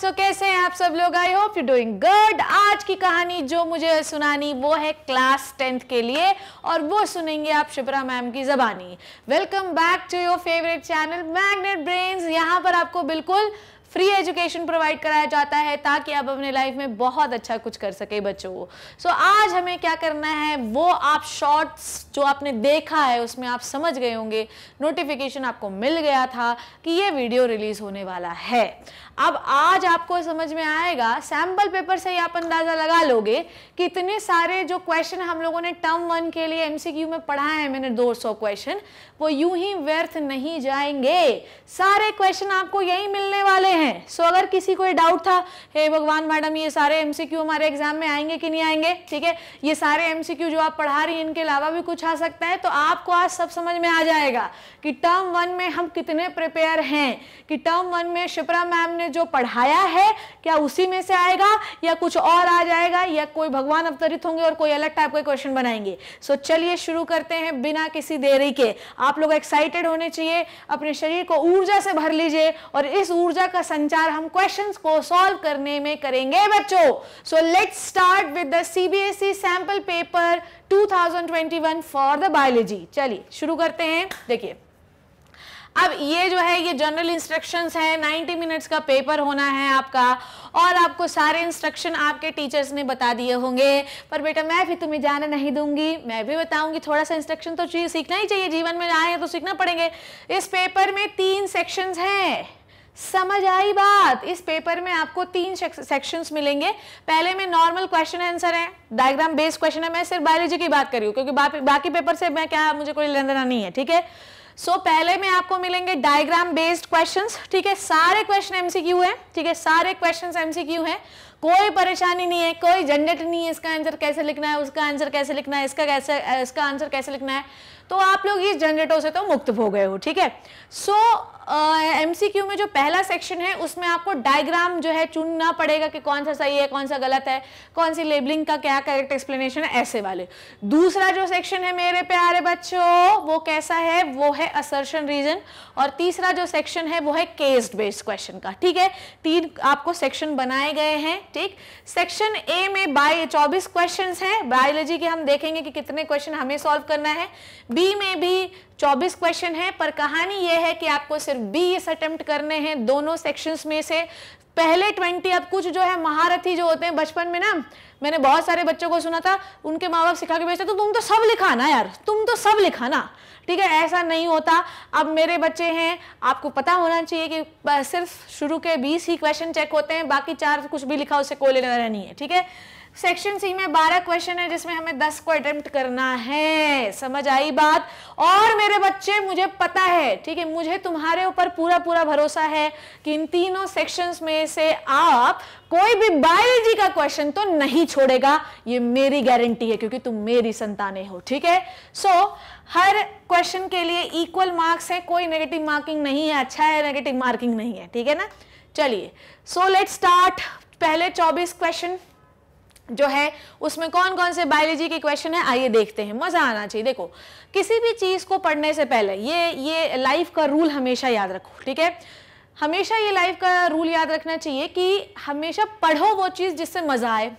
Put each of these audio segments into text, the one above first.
सो कैसे हैं आप सब लोग I hope you doing good आज की कहानी जो मुझे सुनानी वो है क्लास टेंथ के लिए और वो सुनेंगे आप शिप्रा मैम की जबानी welcome back to your favourite channel Magnet Brains यहाँ पर आपको बिल्कुल फ्री एजुकेशन प्रोवाइड कराया जाता है ताकि आप अपने लाइफ में बहुत अच्छा कुछ कर सके बच्चों को सो so, आज हमें क्या करना है वो आप शॉर्ट्स जो आपने देखा है उसमें आप समझ गए होंगे नोटिफिकेशन आपको मिल गया था कि ये वीडियो रिलीज होने वाला है अब आज आपको समझ में आएगा सैम्पल पेपर से ही आप अंदाज़ा लगा लोगे कि इतने सारे जो क्वेश्चन हम लोगों ने टर्म वन के लिए एमसीक्यू में पढ़ा है मैंने 200 क्वेश्चन वो यूं ही व्यर्थ नहीं जाएंगे सारे क्वेश्चन आपको यही मिलने वाले हैं हैं सो अगर किसी को ये डाउट था हे भगवान मैडम ये सारे एमसीक्यू हमारे एग्जाम में आएंगे कि नहीं आएंगे ठीक है ये सारे एमसीक्यू जो आप पढ़ा रही हैं इनके अलावा भी कुछ आ सकता है तो आपको आज सब समझ में आ जाएगा कि टर्म वन में हम कितने प्रिपेयर हैं कि टर्म वन में शिप्रा मैम ने जो पढ़ाया है क्या उसी में से आएगा या कुछ और आ जाएगा या कोई भगवान अवतरित होंगे और कोई अलग टाइप का क्वेश्चन बनाएंगे सो so, चलिए शुरू करते हैं बिना किसी देरी के आप लोग एक्साइटेड होने चाहिए अपने शरीर को ऊर्जा से भर लीजिए और इस ऊर्जा का संचार हम क्वेश्चंस को सॉल्व करने में करेंगे बच्चों so let's start with the CBSE sample paper 2021 for the biology चलिए शुरू करते हैं देखिए अब ये जो है ये जनरल इंस्ट्रक्शंस है 90 मिनट्स का पेपर होना है आपका और आपको सारे इंस्ट्रक्शन आपके टीचर्स ने बता दिए होंगे पर बेटा मैं भी तुम्हें जाना नहीं दूंगी मैं भी बताऊंगी थोड़ा सा इंस्ट्रक्शन तो सीखना ही चाहिए जीवन में आए तो सीखना पड़ेंगे इस पेपर में तीन सेक्शंस हैं समझ आई बात इस पेपर में आपको तीन सेक्शंस मिलेंगे पहले में नॉर्मल क्वेश्चन आंसर है डायग्राम बेस्ड क्वेश्चन है मैं सिर्फ बायोलॉजी की बात कर रही हूं क्योंकि बा, बाकी पेपर से मैं क्या मुझे कोई लेना देना नहीं है ठीक है सो पहले में आपको मिलेंगे डायग्राम बेस्ड क्वेश्चन ठीक है सारे क्वेश्चन एमसीक्यू है ठीक है सारे एमसी एमसीक्यू है कोई परेशानी नहीं है कोई झंझट नहीं है इसका आंसर कैसे लिखना है उसका आंसर कैसे लिखना है इसका कैसे इसका आंसर कैसे लिखना है तो आप लोग इस जनरेटर से तो मुक्त हो गए हो ठीक है सो एम में जो पहला सेक्शन है उसमें आपको डायग्राम जो है चुनना पड़ेगा कि कौन सा सही है कौन सा गलत है कौन सी लेबलिंग का क्या करेक्ट एक्सप्लेनेशन है ऐसे वाले दूसरा जो सेक्शन है मेरे प्यारे बच्चों वो कैसा है वो है असर्शन रीजन और तीसरा जो सेक्शन है वो है केस बेस्ड क्वेश्चन का ठीक है तीन आपको सेक्शन बनाए गए हैं ठीक सेक्शन ए में बाई चौबीस क्वेश्चन है बायोलॉजी के हम देखेंगे कि कितने क्वेश्चन हमें सॉल्व करना है बी में भी 24 क्वेश्चन है पर कहानी यह है कि आपको सिर्फ बीस अटेम्प्ट करने हैं दोनों सेक्शंस में से पहले 20 अब कुछ जो है महारथी जो होते हैं बचपन में ना मैंने बहुत सारे बच्चों को सुना था उनके माँ बाप सिखा के बेचते तो तुम तो सब लिखाना यार तुम तो सब लिखाना ठीक है ऐसा नहीं होता अब मेरे बच्चे हैं आपको पता होना चाहिए कि सिर्फ शुरू के 20 ही क्वेश्चन चेक होते हैं बाकी चार कुछ भी लिखा उसे कोई लेना नहीं है ठीक है सेक्शन सी में 12 क्वेश्चन है जिसमें हमें 10 को अटेम्प्ट करना है समझ आई बात और मेरे बच्चे मुझे पता है ठीक है मुझे तुम्हारे ऊपर पूरा पूरा भरोसा है कि इन तीनों सेक्शंस में से आप कोई भी बायोलॉजी का क्वेश्चन तो नहीं छोड़ेगा ये मेरी गारंटी है क्योंकि तुम मेरी संतानें हो ठीक है सो so, हर क्वेश्चन के लिए इक्वल मार्क्स है कोई नेगेटिव मार्किंग नहीं है अच्छा है नेगेटिव मार्किंग नहीं है ठीक है ना चलिए सो लेट स्टार्ट पहले 24 क्वेश्चन जो है उसमें कौन कौन से बायोलॉजी के क्वेश्चन है आइए देखते हैं मज़ा आना चाहिए देखो किसी भी चीज़ को पढ़ने से पहले ये ये लाइफ का रूल हमेशा याद रखो ठीक है हमेशा ये लाइफ का रूल याद रखना चाहिए कि हमेशा पढ़ो वो चीज़ जिससे मज़ा आए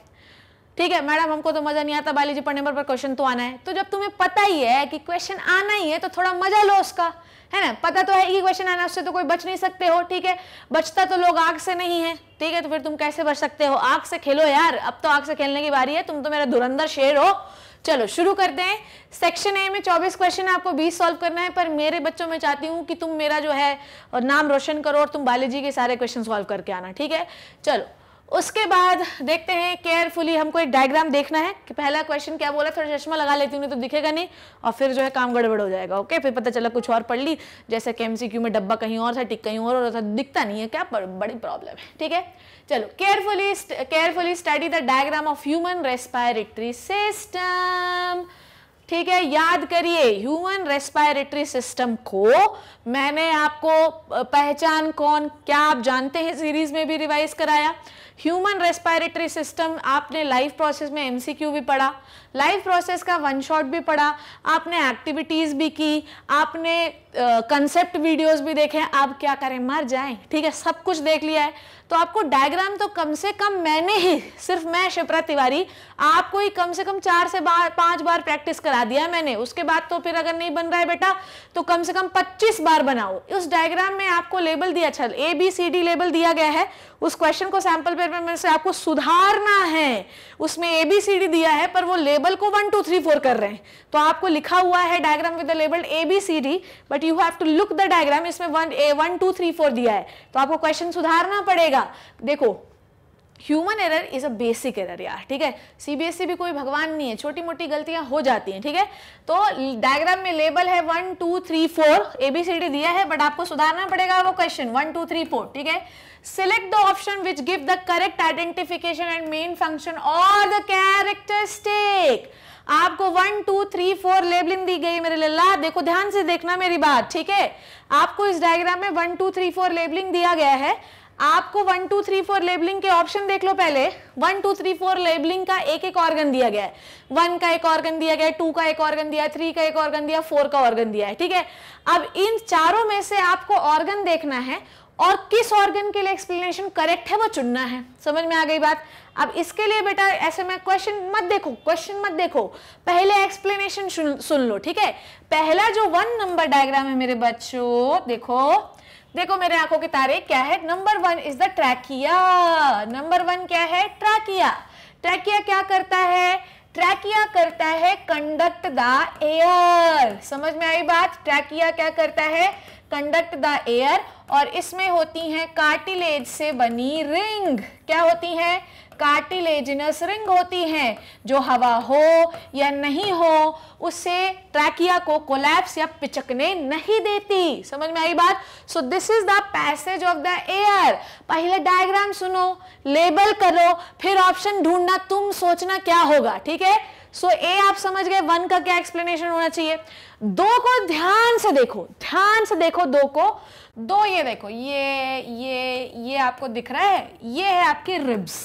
ठीक है मैडम हमको तो मज़ा नहीं आता बायोलॉजी पढ़ने पर क्वेश्चन तो आना है तो जब तुम्हें पता ही है कि क्वेश्चन आना ही है तो थोड़ा मज़ा लो उसका है ना पता तो है ही क्वेश्चन आना उससे तो कोई बच नहीं सकते हो ठीक है बचता तो लोग आग से नहीं है ठीक है तो फिर तुम कैसे बच सकते हो आग से खेलो यार अब तो आग से खेलने की बारी है तुम तो मेरा धुरंधर शेर हो चलो शुरू करते हैं सेक्शन ए में 24 क्वेश्चन आपको 20 सॉल्व करना है पर मेरे बच्चों में चाहती हूँ कि तुम मेरा जो है नाम रोशन करो और तुम बायोलॉजी के सारे क्वेश्चन सॉल्व करके आना ठीक है चलो उसके बाद देखते हैं केयरफुली हमको एक डायग्राम देखना है कि पहला क्वेश्चन क्या बोला थोड़ा चश्मा लगा लेती हूँ तो दिखेगा नहीं और फिर जो है काम गड़बड़ हो जाएगा ओके फिर पता चला कुछ और पढ़ ली जैसे के एमसीक्यू में डब्बा कहीं और था टिक कहीं और था दिखता नहीं है क्या बड़ी प्रॉब्लम है ठीक है चलो carefully carefully study the diagram of human respiratory system ठीक है याद करिए ह्यूमन रेस्पायरेटरी सिस्टम को मैंने आपको पहचान कौन क्या आप जानते हैं सीरीज में भी रिवाइज कराया ह्यूमन रेस्पायरेटरी सिस्टम आपने लाइफ प्रोसेस में एमसीक्यू भी पढ़ा लाइव प्रोसेस का वन शॉट भी पढ़ा आपने एक्टिविटीज़ भी की आपने कंसेप्ट uh, वीडियोस भी देखे आप क्या करें मर जाएं ठीक है सब कुछ देख लिया है तो आपको डायग्राम तो कम से कम मैंने ही सिर्फ मैं शिप्रा तिवारी आपको ही कम से कम चार से बार पांच बार प्रैक्टिस करा दिया मैंने उसके बाद तो फिर अगर नहीं बन रहा है बेटा तो कम से कम पच्चीस बार बनाओ उस डायग्राम में आपको लेबल दिया चल A B C D label दिया गया है उस क्वेश्चन को सैंपल पेपर में से आपको सुधारना है उसमें ए बी सी डी दिया है पर वो लेबल लेबल को वन टू थ्री फोर कर रहे हैं तो आपको लिखा हुआ है diagram with the label A B C D but you have to look the diagram इसमें one A one two three four दिया है तो आपको क्वेश्चन सुधारना पड़ेगा देखो human error is a basic error यार ठीक है सीबीएसई भी कोई भगवान नहीं है छोटी मोटी गलतियां हो जाती हैं ठीक है थीके? तो डायग्राम में लेबल है one two three four ABCD दिया है बट आपको सुधारना पड़ेगा वो question one two three four ठीक है select the option which give the correct identification and main function or the characteristic आपको one two three four labelling दी गई मेरे लल्ला देखो ध्यान से देखना मेरी बात ठीक है आपको इस डायग्राम में one two three four labelling दिया गया है आपको one two three four labelling के ऑप्शन देख लो पहले one two three four labelling का एक एक ऑर्गन दिया गया है वन का एक ऑर्गन दिया गया है टू का एक ऑर्गन दिया है थ्री का एक ऑर्गन दिया फोर का ऑर्गन दिया है ठीक है अब इन चारों में से आपको ऑर्गन देखना है और किस ऑर्गन के लिए एक्सप्लेनेशन करेक्ट है वो चुनना है समझ में आ गई बात अब इसके लिए बेटा ऐसे में क्वेश्चन मत देखो क्वेश्चन मत देखो पहले एक्सप्लेनेशन सुन लो ठीक है पहला जो वन नंबर डायग्राम है मेरे बच्चों देखो देखो मेरे आंखों के तारे क्या है number one is the trachea number one क्या है ट्रैकिया ट्रैकिया क्या करता है ट्रैकिया करता है कंडक्ट द एयर समझ में आई बात ट्रैकिया क्या करता है कंडक्ट द एयर और इसमें होती है कार्टिलेज से बनी रिंग क्या होती है कार्टिलेजिनस रिंग होती हैं जो हवा हो या नहीं हो उसे ट्रैकिया को कोलैप्स या पिचकने नहीं देती समझ में आई बात so this is the passage of the air पहले डायग्राम सुनो लेबल करो फिर ऑप्शन ढूंढना तुम सोचना क्या होगा ठीक है सो ए आप समझ गए वन का क्या एक्सप्लेनेशन होना चाहिए दो को ध्यान से देखो ध्यान से देखो दो को दो ये देखो ये ये ये आपको दिख रहा है ये है आपकी रिब्स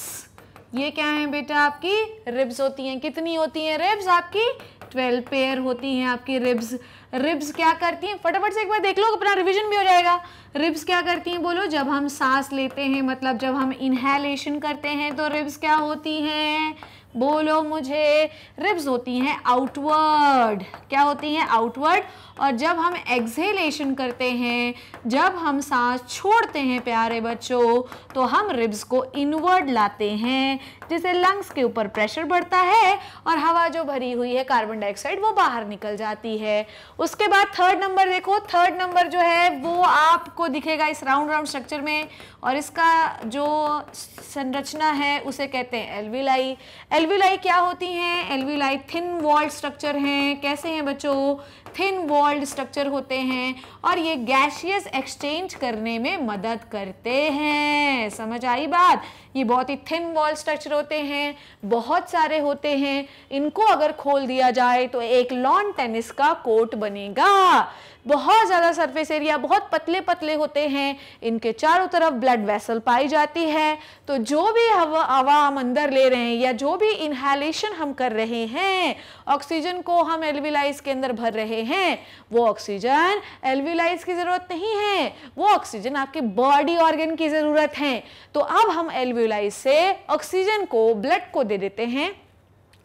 ये क्या है बेटा आपकी रिब्स होती हैं कितनी होती हैं रिब्स आपकी ट्वेल्व पेयर होती हैं आपकी रिब्स रिब्स क्या करती हैं फटाफट से एक बार देख लो अपना रिवीजन भी हो जाएगा रिब्स क्या करती हैं बोलो जब हम सांस लेते हैं मतलब जब हम इनहेलेशन करते हैं तो रिब्स क्या होती हैं बोलो मुझे रिब्स होती हैं आउटवर्ड क्या होती हैं आउटवर्ड और जब हम एक्सहेलेशन करते हैं जब हम सांस छोड़ते हैं प्यारे बच्चों तो हम रिब्स को इनवर्ड लाते हैं जिससे लंग्स के ऊपर प्रेशर बढ़ता है और हवा जो भरी हुई है कार्बन डाइऑक्साइड वो बाहर निकल जाती है उसके बाद थर्ड नंबर देखो थर्ड नंबर जो है वो आपको दिखेगा इस राउंड राउंड स्ट्रक्चर में और इसका जो संरचना है उसे कहते हैं एलवीलाई एलवीलाई क्या होती हैं एलवीलाई थिन वॉल्ड स्ट्रक्चर हैं कैसे हैं बच्चों थिन वॉल्ड स्ट्रक्चर होते हैं और ये गैशियस एक्सचेंज करने में मदद करते हैं समझ आई बात ये बहुत ही थिन वॉल स्ट्रक्चर होते हैं बहुत सारे होते हैं इनको अगर खोल दिया जाए तो एक लॉन टेनिस का कोर्ट बनेगा बहुत ज़्यादा सरफेस एरिया बहुत पतले पतले होते हैं इनके चारों तरफ ब्लड वेसल पाई जाती है तो जो भी हवा हवा हम अंदर ले रहे हैं या जो भी इनहेलेशन हम कर रहे हैं ऑक्सीजन को हम एलवीलाइज के अंदर भर रहे हैं वो ऑक्सीजन एलवीलाइज की ज़रूरत नहीं है वो ऑक्सीजन आपके बॉडी ऑर्गन की ज़रूरत है तो अब हम एलवीलाइज से ऑक्सीजन को ब्लड को दे देते हैं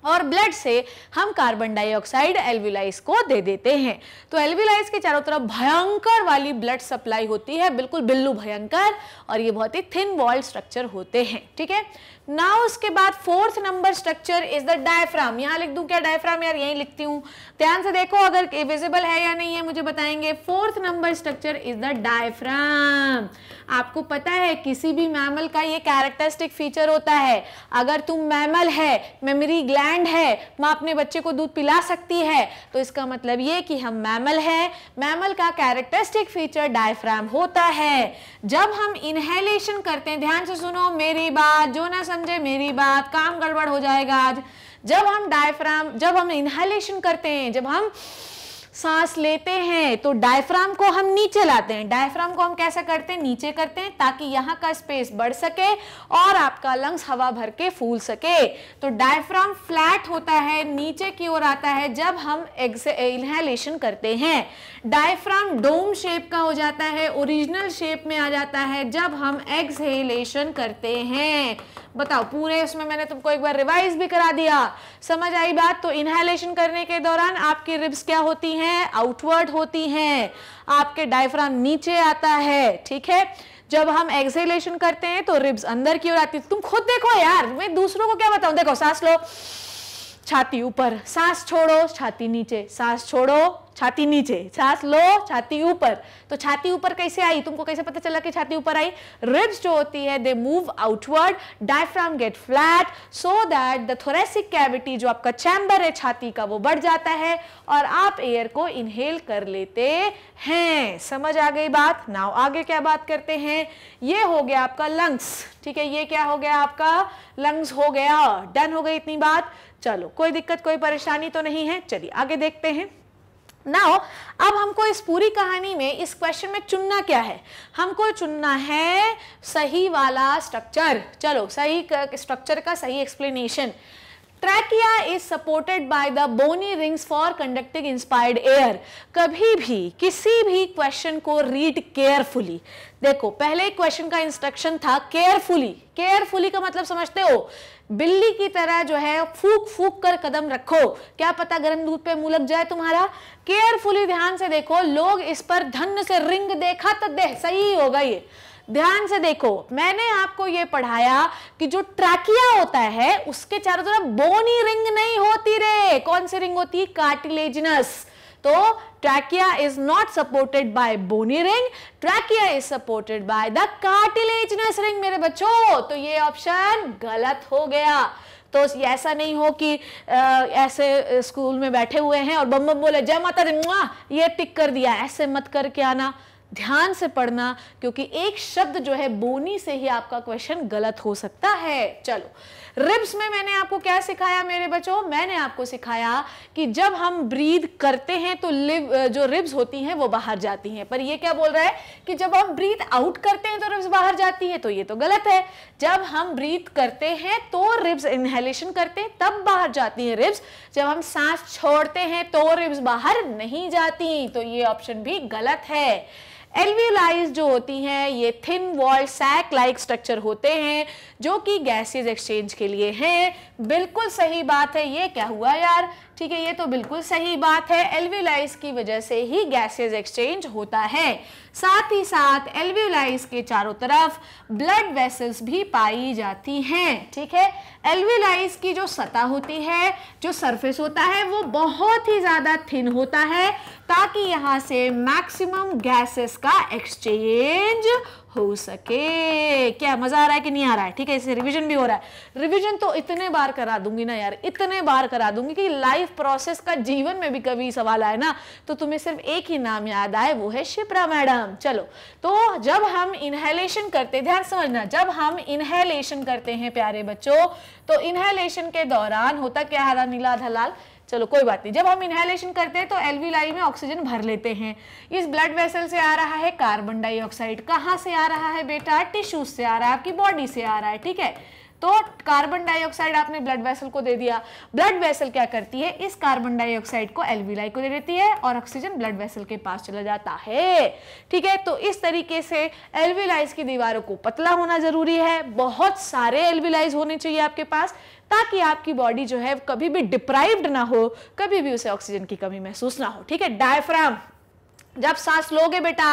और ब्लड से हम कार्बन डाइऑक्साइड एल्विलाइज को दे देते हैं तो एल्विलाइज के चारों तरफ भयंकर वाली ब्लड सप्लाई होती है बिल्कुल बिल्लू भयंकर और ये बहुत ही थिन वॉल स्ट्रक्चर होते हैं ठीक है नाउ उसके बाद fourth number structure is the diaphragm यहाँ लिख दू क्या डायफ्राम यार यही लिखती हूँ ध्यान से देखो अगर विजिबल है या नहीं है मुझे बताएंगे fourth number structure is the diaphragm आपको पता है किसी भी मैमल का ये कैरेक्टरिस्टिक फीचर होता है अगर तुम मैमल है मेमरी ग्लैंड है माँ अपने बच्चे को दूध पिला सकती है तो इसका मतलब ये कि हम मैमल है मैमल का कैरेक्टरिस्टिक फीचर डायफ्राम होता है जब हम इनहेलेशन करते हैं ध्यान से सुनो मेरी बात जो ना समझे मेरी बात काम गड़बड़ हो जाएगा आज जब हम डायफ्राम जब हम इनहेलेशन करते हैं जब हम सांस लेते हैं तो डायफ्राम को हम नीचे लाते हैं डायफ्राम को हम कैसे करते हैं नीचे करते हैं ताकि यहाँ का स्पेस बढ़ सके और आपका लंग्स हवा भर के फूल सके तो डायफ्राम फ्लैट होता है नीचे की ओर आता है जब हम इनहेलेशन करते हैं डायफ्राम डोम शेप का हो जाता है ओरिजिनल शेप में आ जाता है जब हम एक्सहेलेशन करते हैं बताओ पूरे उसमें मैंने तुमको एक बार रिवाइज भी करा दिया समझ आई बात तो इनहेलेशन करने के दौरान आपकी रिब्स क्या होती है हैं आउटवर्ड होती हैं आपके डायफ्राम नीचे आता है ठीक है जब हम एक्सेलेशन करते हैं तो रिब्स अंदर की ओर आती है तुम खुद देखो यार मैं दूसरों को क्या बताऊं देखो सांस लो छाती ऊपर सांस छोड़ो छाती नीचे सांस छोड़ो छाती नीचे सांस लो छाती ऊपर तो छाती ऊपर कैसे आई तुमको कैसे पता चला कि छाती ऊपर आई रिब्स जो होती है they move outward diaphragm get flat so that the thoracic cavity जो आपका चैम्बर है छाती का वो बढ़ जाता है और आप एयर को इनहेल कर लेते हैं समझ आ गई बात नाउ आगे क्या बात करते हैं ये हो गया आपका लंग्स ठीक है ये क्या हो गया आपका लंग्स हो गया डन हो गई इतनी बात चलो कोई दिक्कत कोई परेशानी तो नहीं है चलिए आगे देखते हैं नाउ अब हमको इस पूरी कहानी में इस क्वेश्चन में चुनना क्या है हमको चुनना है सही वाला स्ट्रक्चर चलो सही स्ट्रक्चर का सही explanation trachea is supported by the bony rings for conducting inspired air कभी भी किसी भी क्वेश्चन को रीड केयरफुली देखो पहले क्वेश्चन का इंस्ट्रक्शन था केयरफुली केयरफुली का मतलब समझते हो बिल्ली की तरह जो है फूक फूक कर कदम रखो क्या पता गर्म दूध पे मुंह लग जाए तुम्हारा केयरफुली ध्यान से देखो लोग इस पर धन से रिंग देखा तो दे सही होगा ये ध्यान से देखो मैंने आपको ये पढ़ाया कि जो ट्रैकिया होता है उसके चारों तरफ बोनी रिंग नहीं होती रे कौन सी रिंग होती है कार्टिलेजनस तो trachea is not supported by bony ring trachea is supported by the cartilaginous ring मेरे बच्चों तो ये ऑप्शन गलत हो गया तो ऐसा नहीं हो कि आ, ऐसे स्कूल में बैठे हुए हैं और बम बम बोले जय माता रे ये टिक कर दिया ऐसे मत करके आना ध्यान से पढ़ना क्योंकि एक शब्द जो है बोनी से ही आपका क्वेश्चन गलत हो सकता है चलो रिब्स में मैंने आपको क्या सिखाया मेरे बच्चों मैंने आपको सिखाया कि जब हम ब्रीद करते हैं तो लिव जो रिब्स होती हैं वो बाहर जाती हैं पर ये क्या बोल रहा है कि जब हम ब्रीद आउट करते हैं तो रिब्स बाहर जाती है तो ये तो गलत है जब हम ब्रीद करते हैं तो रिब्स इनहेलेशन करते हैं तब बाहर जाती है रिब्स जब हम सांस छोड़ते हैं तो रिब्स बाहर नहीं जाती तो ये ऑप्शन भी गलत है एलवीलाइज जो होती हैं ये thin wall sac like structure होते हैं जो कि गैसेज एक्सचेंज के लिए हैं बिल्कुल सही बात है ये क्या हुआ यार ठीक है ये तो बिल्कुल सही बात है एल्व्यूलाइज की वजह से ही गैसेज एक्सचेंज होता है साथ ही साथ एल्व्यूलाइज के चारों तरफ ब्लड वेसल्स भी पाई जाती हैं ठीक है एल्व्यूलाइज की जो सतह होती है जो सरफेस होता है वो बहुत ही ज़्यादा थिन होता है ताकि यहाँ से मैक्सिमम गैसेस का एक्सचेंज हो सके क्या मजा आ रहा है कि नहीं आ रहा है ठीक है इसे रिवीजन भी हो रहा है रिवीजन तो इतने बार करा दूंगी ना यार इतने बार करा दूंगी कि लाइफ प्रोसेस का जीवन में भी कभी सवाल आए ना तो तुम्हें सिर्फ एक ही नाम याद आए वो है शिप्रा मैडम चलो तो जब हम इनहेलेशन करते ध्यान समझना जब हम इनहेलेशन करते हैं प्यारे बच्चों तो इनहेलेशन के दौरान होता क्या हरा नीला धलाल चलो कोई बात नहीं जब हम इनहेलेशन करते हैं तो एलवीलाई में ऑक्सीजन भर लेते हैं इस ब्लड वेसल से आ रहा है कार्बन डाइऑक्साइड कहाँ से आ रहा है बेटा टिश्यूज से आ रहा है आपकी बॉडी से आ रहा है ठीक है तो कार्बन डाइऑक्साइड आपने ब्लड वेसल को दे दिया ब्लड वेसल क्या करती है इस कार्बन डाइऑक्साइड को एल्विलाई को दे देती है और ऑक्सीजन ब्लड वेसल के पास चला जाता है ठीक है तो इस तरीके से एल्विलाइज की दीवारों को पतला होना जरूरी है बहुत सारे एल्विलाइज होने चाहिए आपके पास ताकि आपकी बॉडी जो है कभी भी डिप्राइव्ड ना हो कभी भी उसे ऑक्सीजन की कमी महसूस ना हो ठीक है डायफ्राम जब सांस लोगे बेटा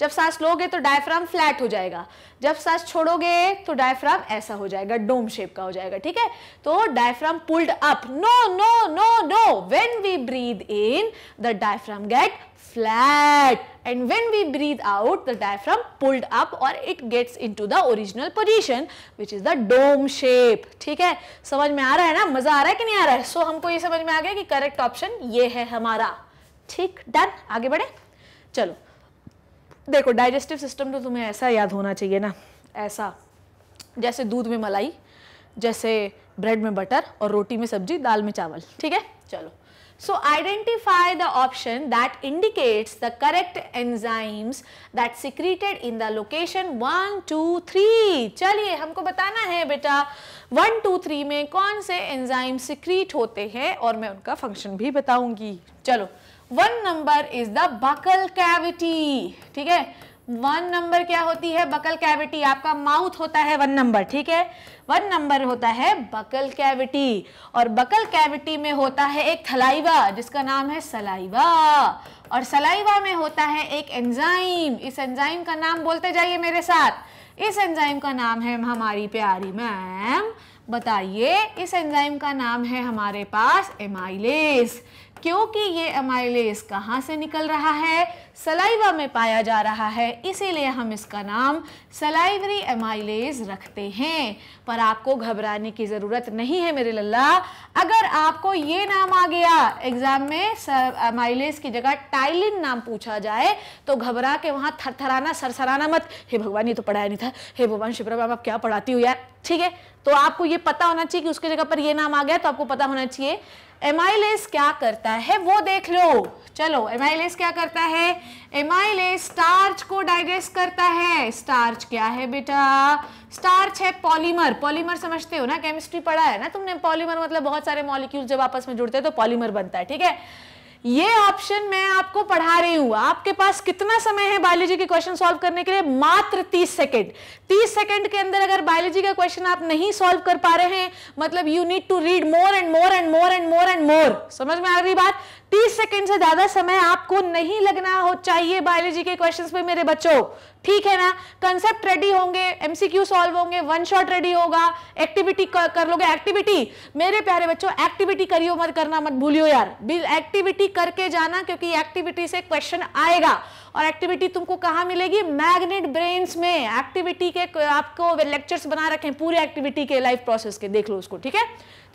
जब सांस लोगे तो डायफ्राम फ्लैट हो जाएगा जब सांस छोड़ोगे तो डायफ्राम ऐसा हो जाएगा डोम शेप का हो जाएगा ठीक है तो diaphragm pulled up no no no no when we breathe in the diaphragm get and when we breathe out the diaphragm pulled up और it gets into the original position which is the dome shape ठीक है समझ में आ रहा है ना मजा आ रहा है कि नहीं आ रहा है सो so, हमको ये समझ में आ गया कि करेक्ट ऑप्शन ये है हमारा ठीक डन आगे बढ़े चलो देखो डाइजेस्टिव सिस्टम तो तुम्हें ऐसा याद होना चाहिए ना ऐसा जैसे दूध में मलाई जैसे ब्रेड में बटर और रोटी में सब्जी दाल में चावल ठीक है चलो so identify the option that indicates the correct enzymes that secreted in the location one two three चलिए हमको बताना है बेटा वन टू थ्री में कौन से एंजाइम सिक्रीट होते हैं और मैं उनका फंक्शन भी बताऊंगी चलो one number is the buccal cavity ठीक है वन नंबर क्या होती है बकल कैविटी आपका माउथ होता है वन नंबर ठीक है वन नंबर होता है बकल कैविटी और बकल कैविटी में होता है एक थलाइवा जिसका नाम है सलाइवा और सलाइवा में होता है एक एंजाइम इस एंजाइम का नाम बोलते जाइए मेरे साथ इस एंजाइम का नाम है हमारी प्यारी मैम बताइए इस एंजाइम का नाम है हमारे पास एमाइलेस क्योंकि ये एमाइलेज कहाँ से निकल रहा है सलाइवा में पाया जा रहा है इसीलिए हम इसका नाम सलाइवरी एमाइलेज रखते हैं पर आपको घबराने की ज़रूरत नहीं है मेरे लल्ला अगर आपको ये नाम आ गया एग्ज़ाम में एमाइलेज की जगह टाइलिन नाम पूछा जाए तो घबरा के वहाँ थरथराना सरसराना मत हे भगवान ये तो पढ़ाया नहीं था हे भगवान शिप्रा मैम आप क्या पढ़ाती हो यार ठीक है तो आपको ये पता होना चाहिए कि उसके जगह पर ये नाम आ गया तो आपको पता होना चाहिए एमाइलेस क्या करता है वो देख लो चलो एमाइलेस क्या करता है एमाइलेस स्टार्च को डाइजेस्ट करता है स्टार्च क्या है बेटा स्टार्च है पॉलीमर पॉलीमर समझते हो ना केमिस्ट्री पढ़ा है ना तुमने पॉलीमर मतलब बहुत सारे मॉलिक्यूल जब आपस में जुड़ते हैं तो पॉलीमर बनता है ठीक है ये ऑप्शन मैं आपको पढ़ा रही हूं आपके पास कितना समय है बायोलॉजी के क्वेश्चन सॉल्व करने के लिए मात्र 30 सेकेंड 30 सेकेंड के अंदर अगर बायोलॉजी का क्वेश्चन आप नहीं सॉल्व कर पा रहे हैं मतलब you need to read more and more and more and more and more समझ में आ रही बात 30 सेकेंड से ज्यादा समय आपको नहीं लगना हो चाहिए बायोलॉजी के क्वेश्चन पे मेरे बच्चों ठीक है ना कंसेप्ट रेडी होंगे एमसीक्यू सॉल्व होंगे वन शॉट रेडी होगा एक्टिविटी कर, कर लोगे एक्टिविटी मेरे प्यारे बच्चों एक्टिविटी करियो मत करना मत भूलियो यार एक्टिविटी करके जाना क्योंकि एक्टिविटी से क्वेश्चन आएगा और एक्टिविटी तुमको कहाँ मिलेगी मैग्नेट ब्रेन्स में एक्टिविटी के आपको लेक्चर्स बना रखें पूरे एक्टिविटी के लाइफ प्रोसेस के देख लो उसको ठीक है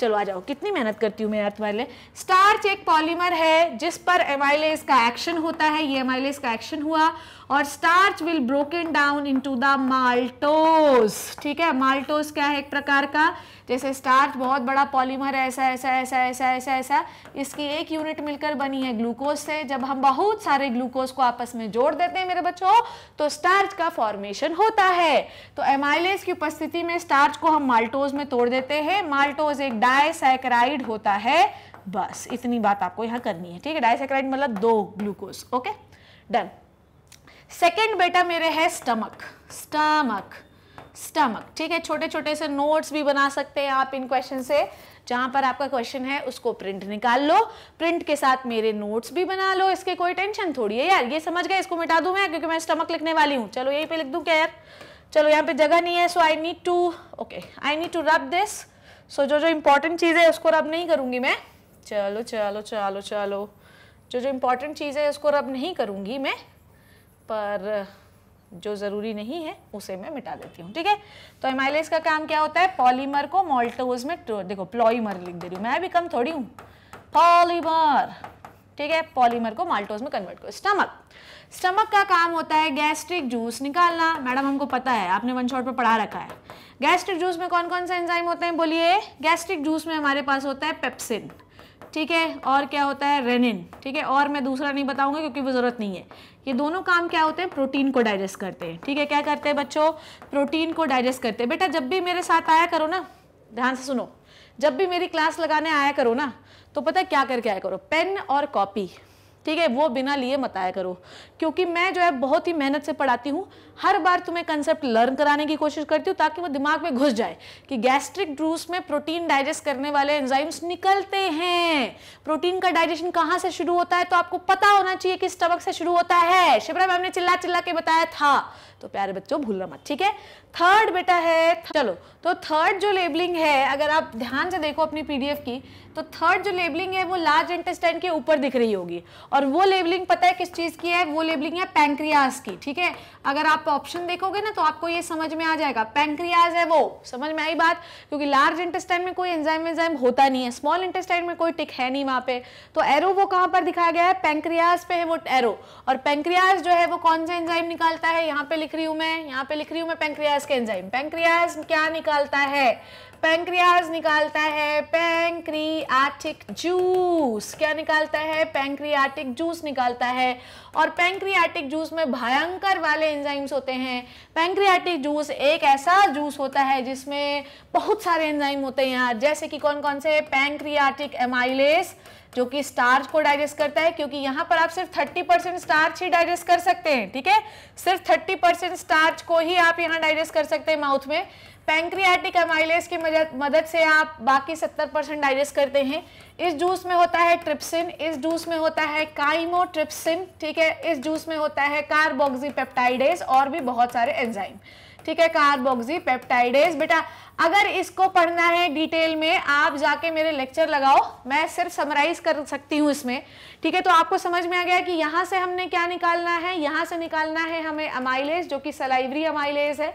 चलो आ जाओ कितनी मेहनत करती हूँ मैं यार तुम्हारे लिए स्टार्च एक पॉलीमर है जिस पर एमाइलेज का एक्शन होता है ये एमाइलेज का एक्शन हुआ और starch will broken down into the maltose ठीक है माल्टोस क्या है एक प्रकार का जैसे स्टार्च बहुत बड़ा पॉलीमर है ऐसा ऐसा ऐसा ऐसा ऐसा ऐसा इसकी एक यूनिट मिलकर बनी है ग्लूकोज से जब हम बहुत सारे ग्लूकोज को आपस में जोड़ देते हैं मेरे बच्चों तो स्टार्च का फॉर्मेशन होता है तो एमाइलेज की उपस्थिति में स्टार्च को हम माल्टोज में तोड़ देते हैं माल्टोज एक डायसेक्राइड होता है बस इतनी बात आपको यहां करनी है ठीक है डायसेक्राइड मतलब दो ग्लूकोज ओके डन सेकेंड बेटा मेरे है स्टमक स्टमक स्टमक ठीक है छोटे छोटे से नोट्स भी बना सकते हैं आप इन क्वेश्चन से जहां पर आपका क्वेश्चन है उसको प्रिंट निकाल लो प्रिंट के साथ मेरे नोट्स भी बना लो इसके कोई टेंशन थोड़ी है यार ये समझ गए इसको मिटा दू मैं क्योंकि मैं स्टमक लिखने वाली हूँ चलो यहीं पे लिख दू क्या यार चलो यहाँ पे जगह नहीं है so I need to okay I need to rub this so so, जो जो इम्पोर्टेंट चीज़ है उसको रब नहीं करूँगी मैं चलो चलो चलो चलो जो जो इम्पोर्टेंट चीज़ है उसको रब नहीं करूँगी मैं पर जो ज़रूरी नहीं है उसे मैं मिटा देती हूँ ठीक है तो एमाइलेज का काम क्या होता है पॉलीमर को मॉल्टोज में देखो प्लॉमर लिख दे रही हूँ मैं भी कम थोड़ी हूँ पॉलीमर ठीक है पॉलीमर को माल्टोज में कन्वर्ट करो स्टमक स्टमक का काम होता है गैस्ट्रिक जूस निकालना मैडम हमको पता है आपने वन शॉट पर पढ़ा रखा है गैस्ट्रिक जूस में कौन कौन से एंजाइम होते हैं बोलिए गैस्ट्रिक जूस में हमारे पास होता है पेप्सिन ठीक है और क्या होता है रेनिन ठीक है और मैं दूसरा नहीं बताऊंगा क्योंकि वो ज़रूरत नहीं है ये दोनों काम क्या होते हैं प्रोटीन को डाइजेस्ट करते हैं ठीक है क्या करते हैं बच्चों प्रोटीन को डाइजेस्ट करते हैं बेटा जब भी मेरे साथ आया करो ना ध्यान से सुनो जब भी मेरी क्लास लगाने आया करो ना तो पता है क्या करके आया करो पेन और कॉपी ठीक है वो बिना लिए मत आया करो क्योंकि मैं जो है बहुत ही मेहनत से पढ़ाती हूँ हर बार तुम्हें कंसेप्ट लर्न कराने की कोशिश करती हूँ ताकि वो दिमाग में घुस जाए कि गैस्ट्रिक जूस में प्रोटीन डाइजेस्ट करने वाले एंजाइम्स निकलते हैं प्रोटीन का डाइजेशन कहाँ से शुरू होता है तो आपको पता होना चाहिए कि स्टमक से शुरू होता है शिवरा मैम ने चिल्ला चिल्ला के बताया था तो प्यारे बच्चों भूलना मत ठीक है थर्ड बेटा है चलो तो थर्ड जो लेबलिंग है अगर आप ध्यान से देखो अपनी पीडीएफ की तो थर्ड जो लेबलिंग है वो लार्ज इंटेस्टाइन के ऊपर दिख रही होगी और वो लेबलिंग पता है किस चीज़ की है वो लेबलिंग है पैंक्रियास की ठीक है अगर आप ऑप्शन देखोगे ना तो आपको ये समझ में आ जाएगा पैंक्रियाज है वो समझ में आई बात क्योंकि लार्ज इंटेस्टाइन में कोई एंजाइम एंजाइम होता नहीं है स्मॉल इंटेस्टाइन में कोई टिक है नहीं वहां पे तो एरो वो कहाँ पर दिखाया गया है पैंक्रियाज पे है वो एरो और पैंक्रियाज जो है वो कौन सा एंजाइम निकालता है यहाँ पे लिख रही हूं मैं यहाँ पे लिख रही हूँ मैं पैंक्रियाज के एंजाइम पैंक्रियाज क्या निकालता है पैंक्रियाज निकालता है पैंक्रियाटिक जूस क्या निकालता है पैंक्रियाटिक जूस निकालता है और पैंक्रियाटिक जूस में भयंकर वाले एंजाइम्स होते हैं पैंक्रियाटिक जूस एक ऐसा जूस होता है जिसमें बहुत सारे एंजाइम होते हैं यार जैसे कि कौन कौन से पैंक्रियाटिक एमाइलेस जो कि स्टार्च को डाइजेस्ट करता है क्योंकि यहाँ पर आप सिर्फ 30 परसेंट स्टार्च ही डाइजेस्ट कर सकते हैं ठीक है सिर्फ 30 परसेंट स्टार्च को ही आप यहाँ डाइजेस्ट कर सकते हैं माउथ में पैंक्रियाटिक एमाइलेज की मदद से आप बाकी 70 परसेंट डाइजेस्ट करते हैं इस जूस में होता है ट्रिप्सिन इस जूस में होता है काइमोट्रिप्सिन ठीक है इस जूस में होता है कार्बोक्सीपेप्टाइडेज और भी बहुत सारे एंजाइम ठीक है कार्बोक्सी पेप्टाइडेज बेटा अगर इसको पढ़ना है डिटेल में आप जाके मेरे लेक्चर लगाओ मैं सिर्फ समराइज कर सकती हूँ इसमें ठीक है तो आपको समझ में आ गया कि यहाँ से हमने क्या निकालना है यहाँ से निकालना है हमें अमाइलेज जो कि सलाइवरी अमाइलेज है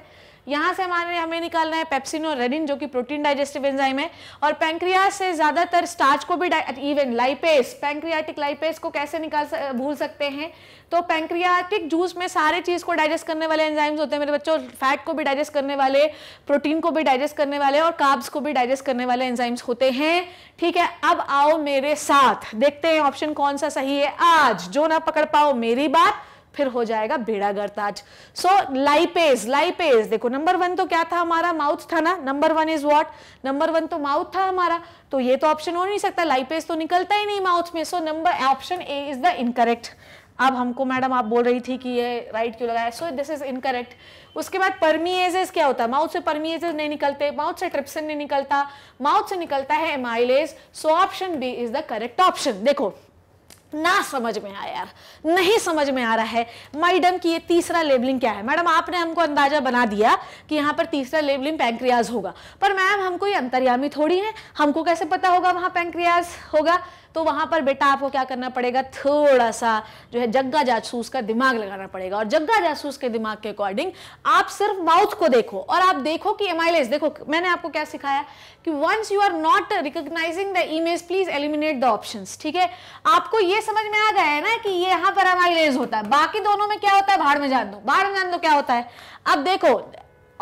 यहाँ से हमारे हमें निकालना है पेप्सिन और रेडिन जो कि प्रोटीन डाइजेस्टिव एंजाइम है और पैंक्रियाज से ज़्यादातर स्टार्च को भी इवन लाइपेस पैंक्रियाटिक लाइपेस को कैसे निकाल भूल सकते हैं तो पैंक्रियाटिक जूस में सारे चीज़ को डाइजेस्ट करने वाले एंजाइम्स होते हैं मेरे बच्चों फैट को भी डाइजेस्ट करने वाले प्रोटीन को भी डाइजेस्ट करने वाले और काब्स को भी डाइजेस्ट करने वाले एंजाइम्स होते हैं ठीक है अब आओ मेरे साथ देखते हैं ऑप्शन कौन सा सही है आज जो ना पकड़ पाओ मेरी बात फिर हो जाएगा भेड़ा गर्ताज सो लाइपेज लाइपेज देखो नंबर वन तो क्या था हमारा माउथ था ना number one is what number one तो माउथ था हमारा तो ये तो ऑप्शन हो नहीं सकता लाइपेज तो निकलता ही नहीं माउथ में so number option A is the incorrect अब हमको मैडम आप बोल रही थी कि ये राइट क्यों लगाया सो दिस इज इनकरेक्ट उसके बाद परमिएजेस क्या होता है माउथ से परमिएजेस नहीं निकलते माउथ से ट्रिप्सन नहीं निकलता माउथ से निकलता है amylase so option B is the correct option देखो ना समझ में आया यार नहीं समझ में आ रहा है मैडम की ये तीसरा लेबलिंग क्या है मैडम आपने हमको अंदाजा बना दिया कि यहाँ पर तीसरा लेबलिंग पैंक्रियाज होगा पर मैम हमको ये अंतर्यामी थोड़ी है हमको कैसे पता होगा वहाँ पैंक्रियाज होगा तो वहां पर बेटा आपको क्या करना पड़ेगा थोड़ा सा जो है जग्गा जासूस का दिमाग लगाना पड़ेगा और जग्गा जासूस के दिमाग के अकॉर्डिंग आप सिर्फ माउथ को देखो और आप देखो कि एमाइलेज देखो मैंने आपको क्या सिखाया कि once you are not recognising the image please eliminate the option ठीक है आपको ये समझ में आ गया है ना कि ये यहां पर एमाइलेज होता है बाकी दोनों में क्या होता है बाहर में जान दो बाहर में जान दो क्या होता है अब देखो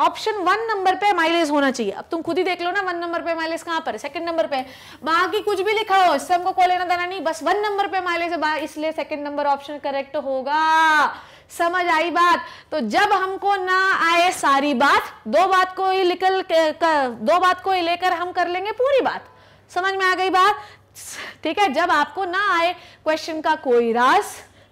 ऑप्शन वन नंबर पे माइलेज होना चाहिए अब तुम खुद ही देख लो ना वन नंबर पे माइलेज कहां पर है सेकंड नंबर पे बाकी कुछ भी लिखा हो इससे हमको कोई लेना देना नहीं बस वन नंबर पे माइलेज इसलिए सेकंड नंबर ऑप्शन करेक्ट होगा समझ आई बात तो जब हमको ना आए सारी बात दो बात को ही निकल दो बात को ही लेकर हम कर लेंगे पूरी बात समझ में आ गई बात ठीक है जब आपको ना आए क्वेश्चन का कोई राज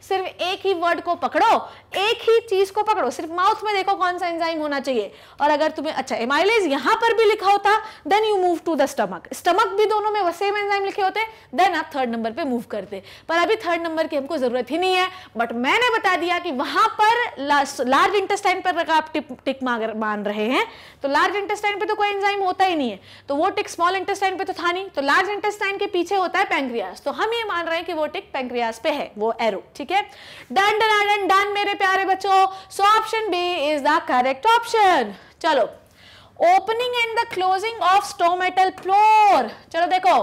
सिर्फ एक ही वर्ड को पकड़ो एक ही चीज को पकड़ो सिर्फ माउथ में देखो कौन सा एंजाइम होना चाहिए और अगर तुम्हें अच्छा एमाइलेज यहां पर भी लिखा होता then you move to the stomach stomach भी दोनों में सेम एंजाइम लिखे होते देन आप थर्ड नंबर पे मूव करते पर अभी थर्ड नंबर की हमको जरूरत ही नहीं है बट मैंने बता दिया कि वहां पर लार्ज इंटेस्टाइन पर अगर आप टिक टिक मान रहे हैं तो लार्ज इंटेस्टाइन पर तो कोई एंजाइम होता ही नहीं है तो वो टिक स्मॉल इंटेस्टाइन पर तो था नहीं तो लार्ज इंटेस्टाइन के पीछे होता है पैंक्रियास तो हम ये मान रहे हैं कि वो टिक पैंक्रियास पे है वो एरो ठीक है डन डन डन मेरे प्यारे बच्चों so option B is the correct option चलो opening and the closing of stomatal floor चलो देखो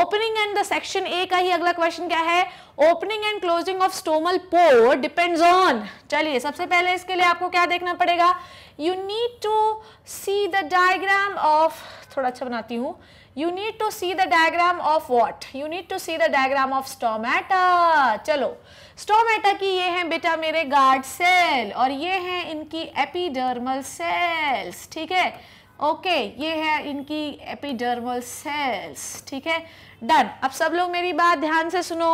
opening and the section A का ही अगला क्वेश्चन क्या है opening and closing of stomal pore depends on चलिए सबसे पहले इसके लिए आपको क्या देखना पड़ेगा you need to see the diagram of थोड़ा अच्छा बनाती हूँ you need to see the diagram of what you need to see the diagram of stomata चलो स्टोमेटा की ये हैं बेटा मेरे गार्ड सेल और ये हैं इनकी एपिडर्मल सेल्स ठीक है ओके ये है इनकी एपिडर्मल सेल्स ठीक है डन अब सब लोग मेरी बात ध्यान से सुनो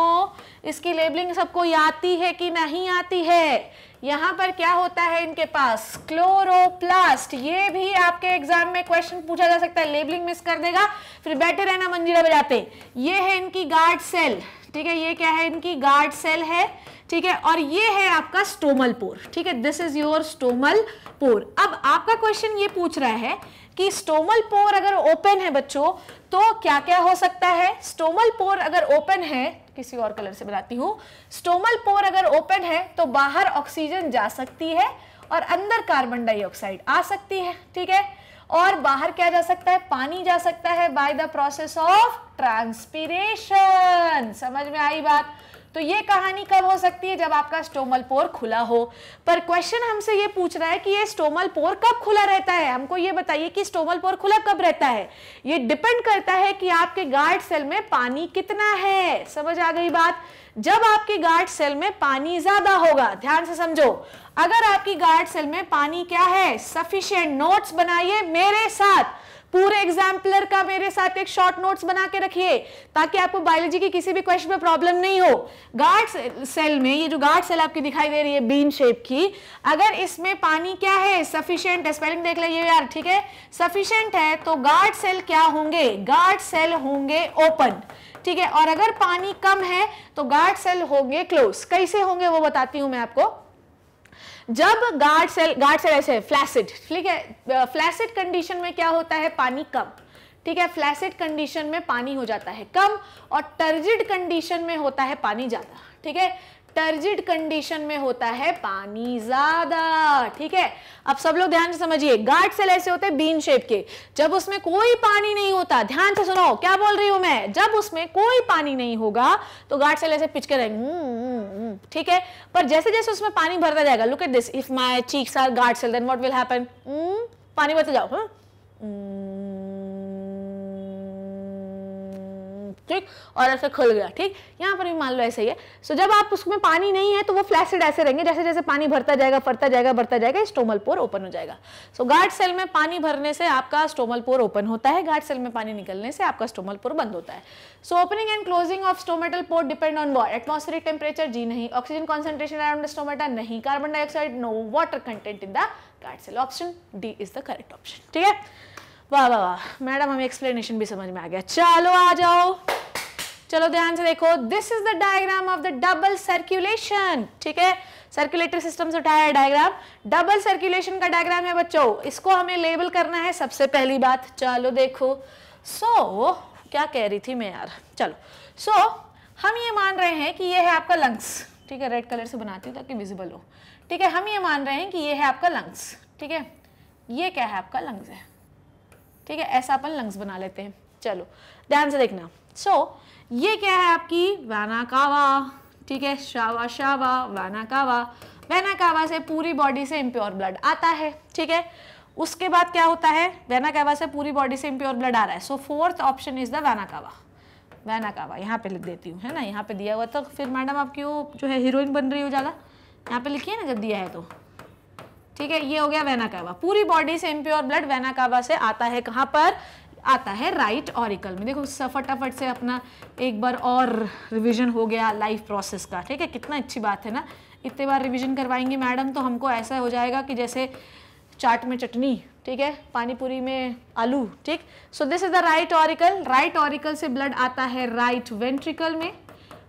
इसकी लेबलिंग सबको आती है कि नहीं आती है यहाँ पर क्या होता है इनके पास क्लोरोप्लास्ट ये भी आपके एग्जाम में क्वेश्चन पूछा जा सकता है लेबलिंग मिस कर देगा फिर बैठे रहना मंजिला बजाते ये है इनकी गार्ड सेल ठीक है ये क्या है इनकी गार्ड सेल है ठीक है और ये है आपका स्टोमल पोर ठीक है this is your stomal pore अब आपका क्वेश्चन ये पूछ रहा है कि स्टोमल पोर अगर ओपन है बच्चों तो क्या क्या हो सकता है स्टोमल पोर अगर ओपन है किसी और कलर से बनाती हूँ स्टोमल पोर अगर ओपन है तो बाहर ऑक्सीजन जा सकती है और अंदर कार्बन डाइऑक्साइड आ सकती है ठीक है और बाहर क्या जा सकता है पानी जा सकता है by the process of transpiration समझ में आई बात तो ये कहानी कब हो सकती है जब आपका स्टोमल पोर खुला हो पर क्वेश्चन हमसे ये पूछ रहा है कि ये स्टोमल पोर कब खुला रहता है हमको ये बताइए कि स्टोमल पोर खुला कब रहता है ये डिपेंड करता है कि आपके गार्ड सेल में पानी कितना है समझ आ गई बात जब आपके गार्ड सेल में पानी ज्यादा होगा ध्यान से समझो अगर आपकी गार्ड सेल में पानी क्या है सफिशियंट नोट्स बनाइए मेरे साथ पूरे एग्जाम्पलर का मेरे साथ एक शॉर्ट नोट्स बना के रखिए ताकि आपको बायोलॉजी की किसी भी क्वेश्चन में प्रॉब्लम नहीं हो गार्ड सेल में ये जो गार्ड सेल आपकी दिखाई दे रही है बीन शेप की अगर इसमें पानी क्या है सफिशियंट स्पेलिंग देख लीजिए यार ठीक है सफिशियंट है तो गार्ड सेल क्या होंगे गार्ड सेल होंगे ओपन ठीक है और अगर पानी कम है तो गार्ड सेल होंगे क्लोज कैसे होंगे वो बताती हूं मैं आपको जब गार्ड सेल गार्ड सेल ऐसे फ्लैसिड ठीक है फ्लैसिड कंडीशन में क्या होता है पानी कम ठीक है फ्लैसिड कंडीशन में पानी हो जाता है कम और टर्जिड कंडीशन में होता है पानी ज़्यादा ठीक है टर्जिड कंडीशन में होता है पानी ज्यादा ठीक है अब सब लोग ध्यान से समझिए गार्ड सेल ऐसे होते हैं बीन शेप के जब उसमें कोई पानी नहीं होता ध्यान से सुनो क्या बोल रही हूं मैं जब उसमें कोई पानी नहीं होगा तो गार्ड सेल ऐसे पिचके रहेंगे हम्म, हम्म, हम्म, ठीक है पर जैसे जैसे उसमें पानी भरता जाएगा look at this if my cheeks are guard cell then what will happen पानी भरते जाओ हुँ? ठीक और ऐसा खुल गया ठीक यहाँ पर भी मान लो ऐसे ही है सो जब आप उसमें पानी नहीं है तो वो फ्लैसिड ऐसे रहेंगे जैसे जैसे पानी भरता जाएगा फरता जाएगा भरता जाएगा स्टोमल पोर ओपन हो जाएगा सो गार्ड सेल में पानी भरने से आपका स्टोमल पोर ओपन होता है गार्ड सेल में पानी निकलने से आपका स्टोमल पोर बंद होता है so opening and closing of stomatal pore depend on what atmospheric temperature जी नहीं ऑक्सीजन कॉन्सेंट्रेशन अराउंड स्टोमेटा नहीं carbon dioxide no water content in the guard cell option D is the correct option ठीक है वाह वाह वाह madam हमें explanation भी समझ में आ गया चलो आ जाओ चलो ध्यान से देखो this is the diagram of the double circulation ठीक है सर्कुलेटरी सिस्टम से उठाया है डायग्राम डबल सर्कुलेशन का डायग्राम है बच्चों इसको हमें लेबल करना है सबसे पहली बात चलो देखो सो so, क्या कह रही थी मैं यार चलो सो so, हम ये मान रहे हैं कि ये है आपका लंग्स ठीक है रेड कलर से बनाती हूँ ताकि विजिबल हो ठीक है हम ये मान रहे हैं कि ये है आपका लंग्स ठीक है ये क्या है आपका लंग्स है ठीक है ऐसा अपन लंग्स बना लेते हैं चलो ध्यान से देखना सो so, ये क्या है आपकी वैनाकावा ठीक है शावा शावा वैनाकावा वैनाकावा से पूरी बॉडी से इम्प्योर ब्लड आता है ठीक है उसके बाद क्या होता है वैनाकावा से पूरी बॉडी से इम्प्योर ब्लड आ रहा है so fourth option is the vena cava vena cava यहाँ पे लिख देती हूँ है ना यहाँ पे दिया हुआ तो फिर मैडम आपकी वो जो है हीरोइन बन रही हो ज़्यादा यहाँ पे लिखिए ना जब दिया है तो ठीक है ये हो गया वेना कावा पूरी बॉडी से इम्प्योर ब्लड वेना कावा से आता है कहाँ पर आता है राइट ऑरिकल में देखो फटाफट से अपना एक बार और रिवीजन हो गया लाइफ प्रोसेस का ठीक है कितना अच्छी बात है ना इतने बार रिवीजन करवाएंगे मैडम तो हमको ऐसा हो जाएगा कि जैसे चाट में चटनी ठीक है पानी पूरी में आलू ठीक so this is the right auricle right auricle से ब्लड आता है राइट वेंट्रिकल में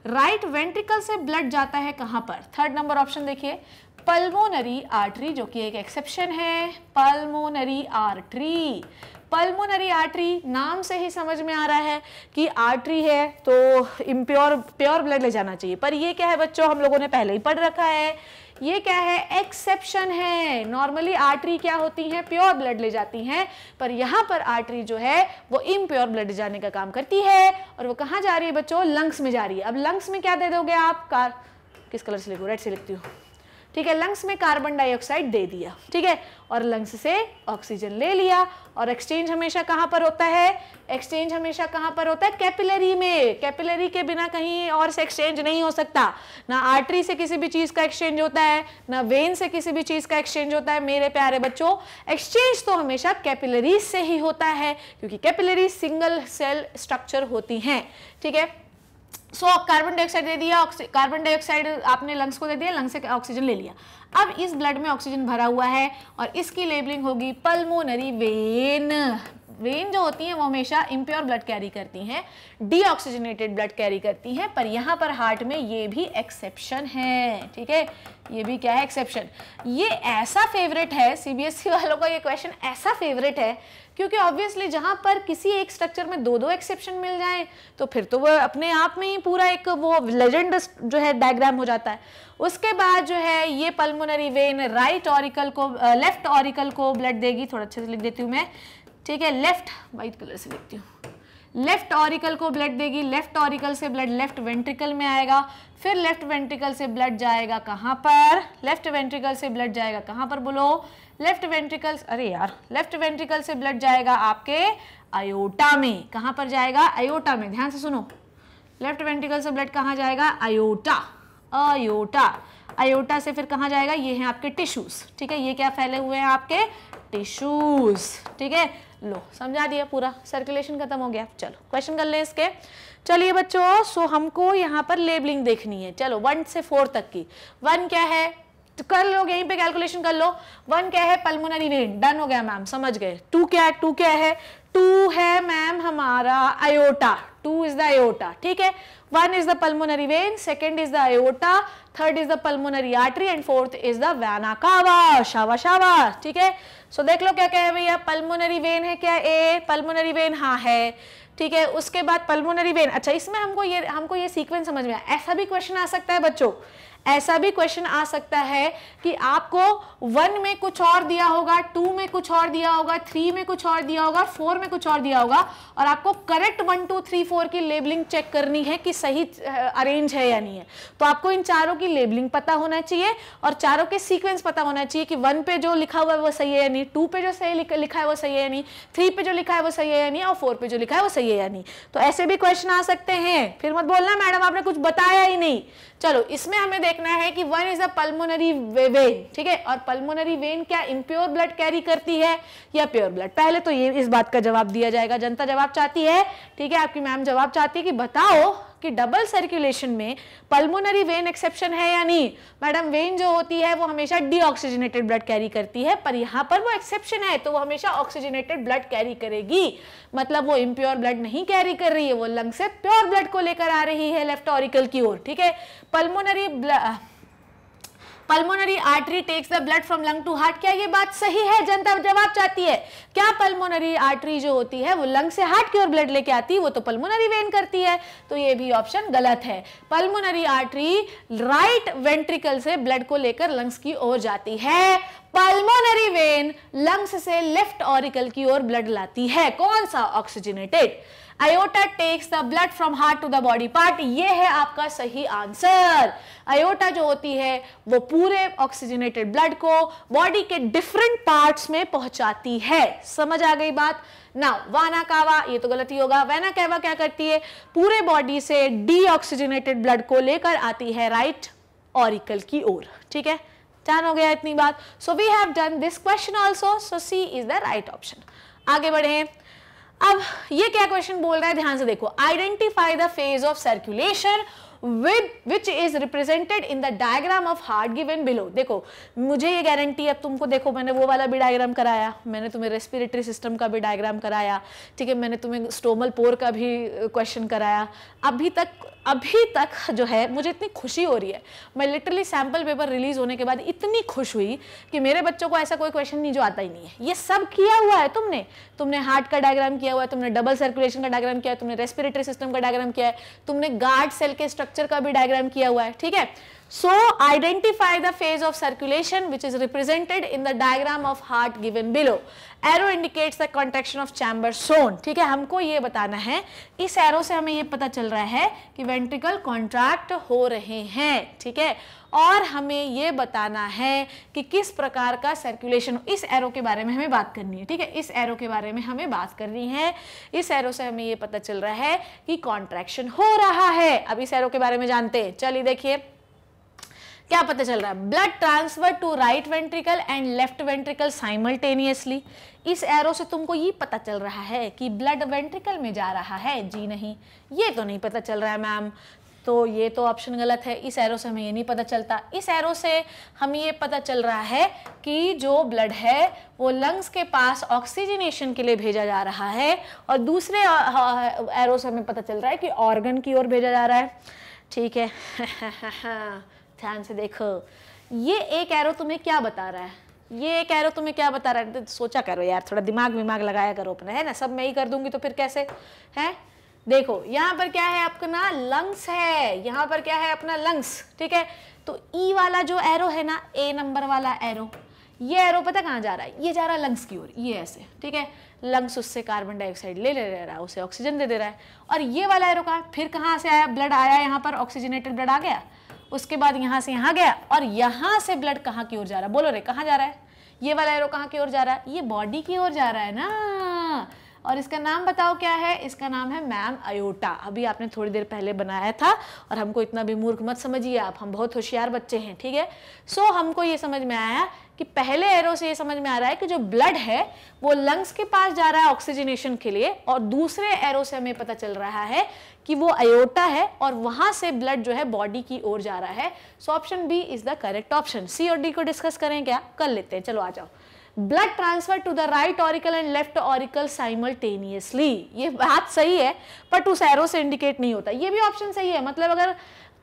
राइट right वेंट्रिकल से ब्लड जाता है कहाँ पर थर्ड नंबर ऑप्शन देखिए पल्मोनरी आर्टरी जो कि एक एक्सेप्शन है पल्मोनरी आर्टरी पल्मोनरी आर्टरी नाम से ही समझ में आ रहा है कि आर्टरी है तो इम्प्योर प्योर ब्लड ले जाना चाहिए पर ये क्या है बच्चों हम लोगों ने पहले ही पढ़ रखा है ये क्या है एक्सेप्शन है नॉर्मली आर्टरी क्या होती है प्योर ब्लड ले जाती हैं पर यहाँ पर आर्टरी जो है वो इम्प्योर ब्लड जाने का काम करती है और वो कहाँ जा रही है बच्चों लंग्स में जा रही है अब लंग्स में क्या दे दोगे आप कार किस कलर से लिखो रेड से लिखती हूँ ठीक है लंग्स में कार्बन डाइऑक्साइड दे दिया ठीक है और लंग्स से ऑक्सीजन ले लिया और एक्सचेंज हमेशा कहां पर होता है एक्सचेंज हमेशा कहां पर होता है कैपिलरी में कैपिलरी के बिना कहीं और से एक्सचेंज नहीं हो सकता ना आर्टरी से किसी भी चीज़ का एक्सचेंज होता है ना वेन से किसी भी चीज़ का एक्सचेंज होता है मेरे प्यारे बच्चों एक्सचेंज तो हमेशा कैपिलरी से ही होता है क्योंकि कैपिलरी सिंगल सेल स्ट्रक्चर होती है ठीक है सो so, कार्बन डाइऑक्साइड दे दिया कार्बन डाइऑक्साइड आपने लंग्स को दे दिया लंग्स से ऑक्सीजन ले लिया अब इस ब्लड में ऑक्सीजन भरा हुआ है और इसकी लेबलिंग होगी पल्मोनरी वेन वेन जो होती हैं वो हमेशा इम्प्योर ब्लड कैरी करती हैं डीऑक्सीजनेटेड ब्लड कैरी करती हैं पर यहाँ पर हार्ट में ये भी एक्सेप्शन है ठीक है ये भी क्या है एक्सेप्शन ये ऐसा फेवरेट है सीबीएसई e वालों का ये क्वेश्चन ऐसा फेवरेट है क्योंकि ऑब्वियसली जहां पर किसी एक स्ट्रक्चर में दो दो एक्सेप्शन मिल जाए तो फिर तो वह अपने आप में ही पूरा एक वो लेजेंड जो है डायग्राम हो जाता है उसके बाद जो है ये पल्मोनरी वेन राइट ऑरिकल को लेफ्ट ऑरिकल को ब्लड देगी थोड़ा अच्छे से लिख देती हूँ मैं ठीक है लेफ्ट वाइट कलर से लिखती हूँ लेफ्ट ऑरिकल को ब्लड देगी लेफ्ट ऑरिकल से ब्लड लेफ्ट वेंट्रिकल में आएगा फिर लेफ्ट वेंट्रिकल से ब्लड जाएगा कहाँ पर लेफ्ट वेंट्रिकल से ब्लड जाएगा कहाँ पर बोलो लेफ्ट वेंट्रिकल्स अरे यार लेफ्ट वेंट्रिकल से ब्लड जाएगा आपके अयोटा में कहां पर जाएगा अयोटा में ध्यान से सुनो लेफ्ट वेंट्रिकल से ब्लड कहां जाएगा अयोटा अयोटा अयोटा से फिर कहां जाएगा ये हैं आपके टिश्यूज ठीक है ये क्या फैले हुए हैं आपके टिश्यूज ठीक है लो समझा दिया पूरा सर्कुलेशन खत्म हो गया चलो क्वेश्चन कर ले इसके चलिए बच्चों सो हमको यहाँ पर लेबलिंग देखनी है चलो वन से फोर तक की वन क्या है तो कर लो यहीं पे कैलकुलेशन कर लो वन क्या है पल्मोनरी वेन डन हो गया मैम समझ गए टू क्या है टू क्या है टू है मैम हमारा aorta two is the aorta ठीक है one is the pulmonary vein second is the aorta third is the pulmonary artery and fourth is the vena cava शावा शावा ठीक है सो देख लो क्या क्या है भैया पल्मोनरी वेन है क्या ए पल्मोनरी वेन हाँ है ठीक है उसके बाद पल्मोनरी वेन अच्छा इसमें हमको ये हमको ये सीक्वेंस समझ में आया ऐसा भी क्वेश्चन आ सकता है बच्चों ऐसा भी क्वेश्चन आ सकता है कि आपको वन में कुछ और दिया होगा टू में कुछ और दिया होगा थ्री में कुछ और दिया होगा फोर में कुछ और दिया होगा और आपको correct one two three four की लेबलिंग चेक करनी है कि सही अरेंज है या नहीं है तो आपको इन चारों की लेबलिंग पता होना चाहिए और चारों के सीक्वेंस पता होना चाहिए कि वन पे जो लिखा हुआ है वो सही है या नहीं टू पे जो सही लिखा है वो सही है या नहीं थ्री पे जो लिखा है वो सही है या नहीं और फोर पे जो लिखा है वो सही है या नहीं तो ऐसे भी क्वेश्चन आ सकते हैं फिर मत बोलना मैडम आपने कुछ बताया ही नहीं चलो इसमें हमें देखना है कि one is a pulmonary vein ठीक है और पल्मोनरी वेन क्या इम्प्योर ब्लड कैरी करती है या प्योर ब्लड पहले तो ये इस बात का जवाब दिया जाएगा जनता जवाब चाहती है ठीक है आपकी मैम जवाब चाहती है कि बताओ कि डबल सर्कुलेशन में पल्मोनरी वेन एक्सेप्शन है या नहीं मैडम वेन जो होती है वो हमेशा डीऑक्सीजनेटेड ब्लड कैरी करती है पर यहाँ पर वो एक्सेप्शन है तो वो हमेशा ऑक्सीजनेटेड ब्लड कैरी करेगी मतलब वो इम्प्योर ब्लड नहीं कैरी कर रही है वो लंग से प्योर ब्लड को लेकर आ रही है लेफ्ट ऑरिकल की ओर ठीक है pulmonary pulmonary artery takes the blood from lung to heart क्या ये बात सही है जनता जवाब चाहती है क्या पल्मोनरी आर्टरी जो होती है वो लंग से हार्ट की ओर ब्लड लेके आती है वो तो पल्मोनरी वेन करती है तो ये भी ऑप्शन गलत है पल्मोनरी आर्टरी राइट वेंट्रिकल से ब्लड को लेकर लंग्स की ओर जाती है पल्मोनरी वेन लंग्स से लेफ्ट ऑरिकल की ओर ब्लड लाती है कौन सा oxygenated aorta takes the blood from heart to the body part ये है आपका सही आंसर आयोटा जो होती है वो पूरे ऑक्सीजनेटेड ब्लड को बॉडी के डिफरेंट पार्ट्स में पहुंचाती है समझ आ गई बात ना वाना कावा ये तो गलती होगा वैना कहवा क्या करती है पूरे बॉडी से ऑक्सीजनेटेड ब्लड को लेकर आती है राइट ऑरिकल की ओर ठीक है डन हो गया इतनी बात so we have done this question also so C is the right option आगे बढ़े अब ये क्या क्वेश्चन बोल रहा है ध्यान से देखो identify the phase of circulation With, which is represented in the diagram of heart given below. देखो मुझे ये गारंटी अब तुमको देखो मैंने वो वाला भी डायग्राम कराया मैंने तुम्हें रेस्पिरेटरी सिस्टम का भी डायग्राम कराया ठीक है मैंने तुम्हें स्टोमल पोर का भी क्वेश्चन uh, कराया अभी तक अभी तक जो है मुझे इतनी खुशी हो रही है मैं लिटरली सैम्पल पेपर रिलीज़ होने के बाद इतनी खुश हुई कि मेरे बच्चों को ऐसा कोई क्वेश्चन नहीं जो आता ही नहीं है ये सब किया हुआ है तुमने तुमने हार्ट का डायग्राम किया हुआ है तुमने डबल सर्कुलेशन का डायग्राम किया है तुमने रेस्पिरेटरी सिस्टम का डायग्राम किया है तुमने गार्ड सेल के स्ट्रक्चर का भी डायग्राम किया हुआ है ठीक है So identify the phase of circulation which is represented in the diagram of heart given below. Arrow indicates the contraction of chamber shown. ठीक है हमको ये बताना है इस arrow से हमें ये पता चल रहा है कि ventricle contract हो रहे हैं ठीक है और हमें ये बताना है कि किस प्रकार का सर्कुलेशन इस एरो के बारे में हमें बात करनी है ठीक है इस एरो के बारे में हमें बात करनी है इस एरो से हमें ये पता चल रहा है कि कॉन्ट्रैक्शन हो रहा है अब इस एरो के बारे में जानते हैं चलिए देखिए क्या पता चल रहा है blood transfer to right ventricle and left ventricle simultaneously इस एरो से तुमको ये पता चल रहा है कि ब्लड वेंट्रिकल में जा रहा है जी नहीं ये तो नहीं पता चल रहा है मैम तो ये तो ऑप्शन गलत है इस एरो से हमें ये नहीं पता चलता इस एरो से हमें ये पता चल रहा है कि जो ब्लड है वो लंग्स के पास ऑक्सीजनेशन के लिए भेजा जा रहा है और दूसरे एरो से हमें पता चल रहा है कि ऑर्गन की ओर भेजा जा रहा है ठीक है ध्यान से देखो ये एक एरो तुम्हें क्या बता रहा है ये एक एरो तुम्हें क्या बता रहा है सोचा करो यार थोड़ा दिमाग विमाग लगाया करो अपना है ना सब मैं ही कर दूंगी तो फिर कैसे है देखो यहाँ पर क्या है आपका ना लंग्स है यहाँ पर क्या है अपना लंग्स ठीक है तो ई e वाला जो एरो है ना ए नंबर वाला एरो ये एरो पता कहाँ जा रहा है ये जा रहा है लंग्स की ओर ये ऐसे ठीक है लंग्स उससे कार्बन डाइऑक्साइड ले ले रहा है उसे ऑक्सीजन दे दे रहा है और ये वाला एरो कहाँ फिर कहाँ से आया ब्लड आया यहाँ पर ऑक्सीजनेटेड ब्लड आ गया उसके बाद यहां से यहां गया और यहां से ब्लड कहां की ओर जा रहा है बोलो रे कहाँ जा रहा है ये वाला एरो कहां की ओर जा रहा है ये बॉडी की ओर जा रहा है ना और इसका नाम बताओ क्या है इसका नाम है मैम अयोटा अभी आपने थोड़ी देर पहले बनाया था और हमको इतना भी मूर्ख मत समझिए आप हम बहुत होशियार बच्चे हैं ठीक है सो so, हमको ये समझ में आया कि पहले एरो से ये समझ में आ रहा है कि जो ब्लड है वो लंग्स के पास जा रहा है ऑक्सीजनेशन के लिए और दूसरे एरो से हमें पता चल रहा है कि वो अयोटा है और वहां से ब्लड जो है बॉडी की ओर जा रहा है so option B is the correct option C और डी को डिस्कस करें क्या कर लेते हैं चलो आ जाओ blood transfer to the right auricle and left auricle simultaneously ये बात सही है पर टू सैरो से इंडिकेट नहीं होता ये भी ऑप्शन सही है मतलब अगर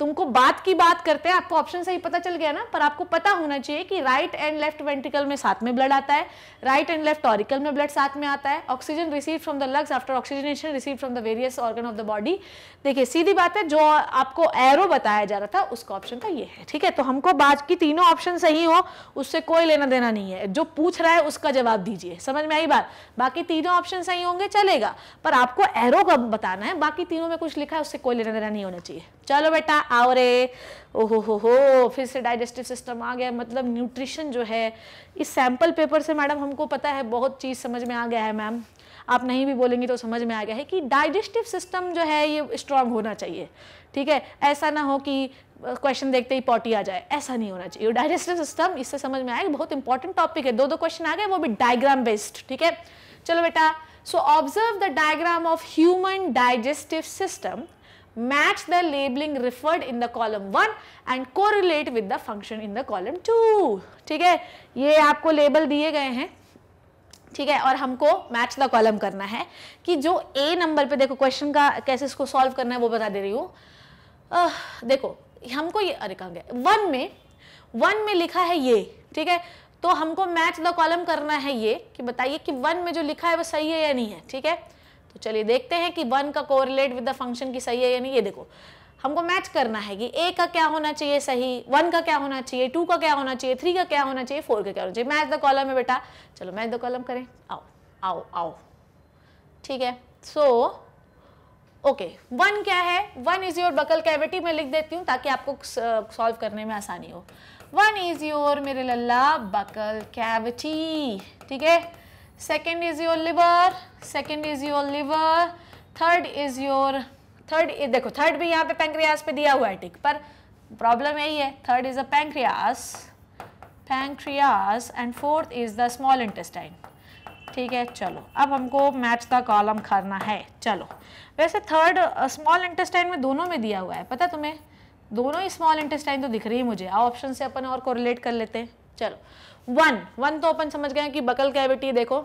तुमको बात की बात करते हैं आपको ऑप्शन सही पता चल गया ना पर आपको पता होना चाहिए कि राइट एंड लेफ्ट वेंटिकल में साथ में ब्लड आता है राइट एंड लेफ्ट ऑरिकल में ब्लड साथ में आता है oxygen receive from the lungs after oxygenation receive from the various organ of the body देखिए सीधी बात है जो आपको एरो बताया जा रहा था उसका ऑप्शन का ये है ठीक है तो हमको की तीनों ऑप्शन सही हो उससे कोई लेना देना नहीं है जो पूछ रहा है उसका जवाब दीजिए समझ में आई बात बाकी तीनों ऑप्शन सही होंगे चलेगा पर आपको एरो का बताना है बाकी तीनों में कुछ लिखा है उससे कोई लेना देना नहीं होना चाहिए चलो बेटा आओ रे ओहो हो हो फिर से डाइजेस्टिव सिस्टम आ गया मतलब न्यूट्रिशन जो है इस सैम्पल पेपर से मैडम हमको पता है बहुत चीज़ समझ में आ गया है मैम आप नहीं भी बोलेंगी तो समझ में आ गया है कि डाइजेस्टिव सिस्टम जो है ये स्ट्रांग होना चाहिए ठीक है ऐसा ना हो कि क्वेश्चन देखते ही पॉटी आ जाए ऐसा नहीं होना चाहिए डाइजेस्टिव सिस्टम इससे समझ में आएगा बहुत इंपॉर्टेंट टॉपिक है दो दो क्वेश्चन आ गए वो भी डायग्राम बेस्ड ठीक है चलो बेटा so observe the diagram of human digestive system match the labeling referred in the column 1 and correlate with the function in the column two. ठीक है ये आपको लेबल दिए गए हैं ठीक है और हमको मैच द कॉलम करना है कि जो ए नंबर पे देखो क्वेश्चन का कैसे इसको सॉल्व करना है वो बता दे रही हूँ देखो हमको ये अरे कहाँ गए वन में वन में लिखा है ये ठीक है तो हमको मैच द कॉलम करना है ये कि बताइए कि वन में जो लिखा है वो सही है या नहीं है ठीक है तो चलिए देखते हैं कि वन का कोरिलेट विद द फंक्शन की सही है यानी ये देखो हमको मैच करना है कि ए का क्या होना चाहिए सही वन का क्या होना चाहिए टू का क्या होना चाहिए थ्री का क्या होना चाहिए फोर का क्या होना चाहिए मैच द कॉलम है बेटा चलो मैच द कॉलम करें आओ आओ आओ ठीक है सो ओके वन क्या है one is your buccal cavity में लिख देती हूँ ताकि आपको सॉल्व uh, करने में आसानी हो वन इज योर मेरे लल्ला बकल कैविटी ठीक है second is your liver second is your liver third is your third देखो थर्ड भी यहाँ पे पैंक्रियास पे दिया हुआ है टिक पर प्रॉब्लम यही है third is a pancreas pancreas and fourth is the small intestine ठीक है चलो अब हमको मैच द कॉलम करना है चलो वैसे थर्ड स्मॉल इंटेस्टाइन में दोनों में दिया हुआ है पता तुम्हें दोनों ही स्मॉल इंटेस्टाइन तो दिख रही है मुझे ऑप्शन से अपन और कोरिलेट कर लेते हैं चलो वन वन तो अपन समझ गए कि बकल कैविटी देखो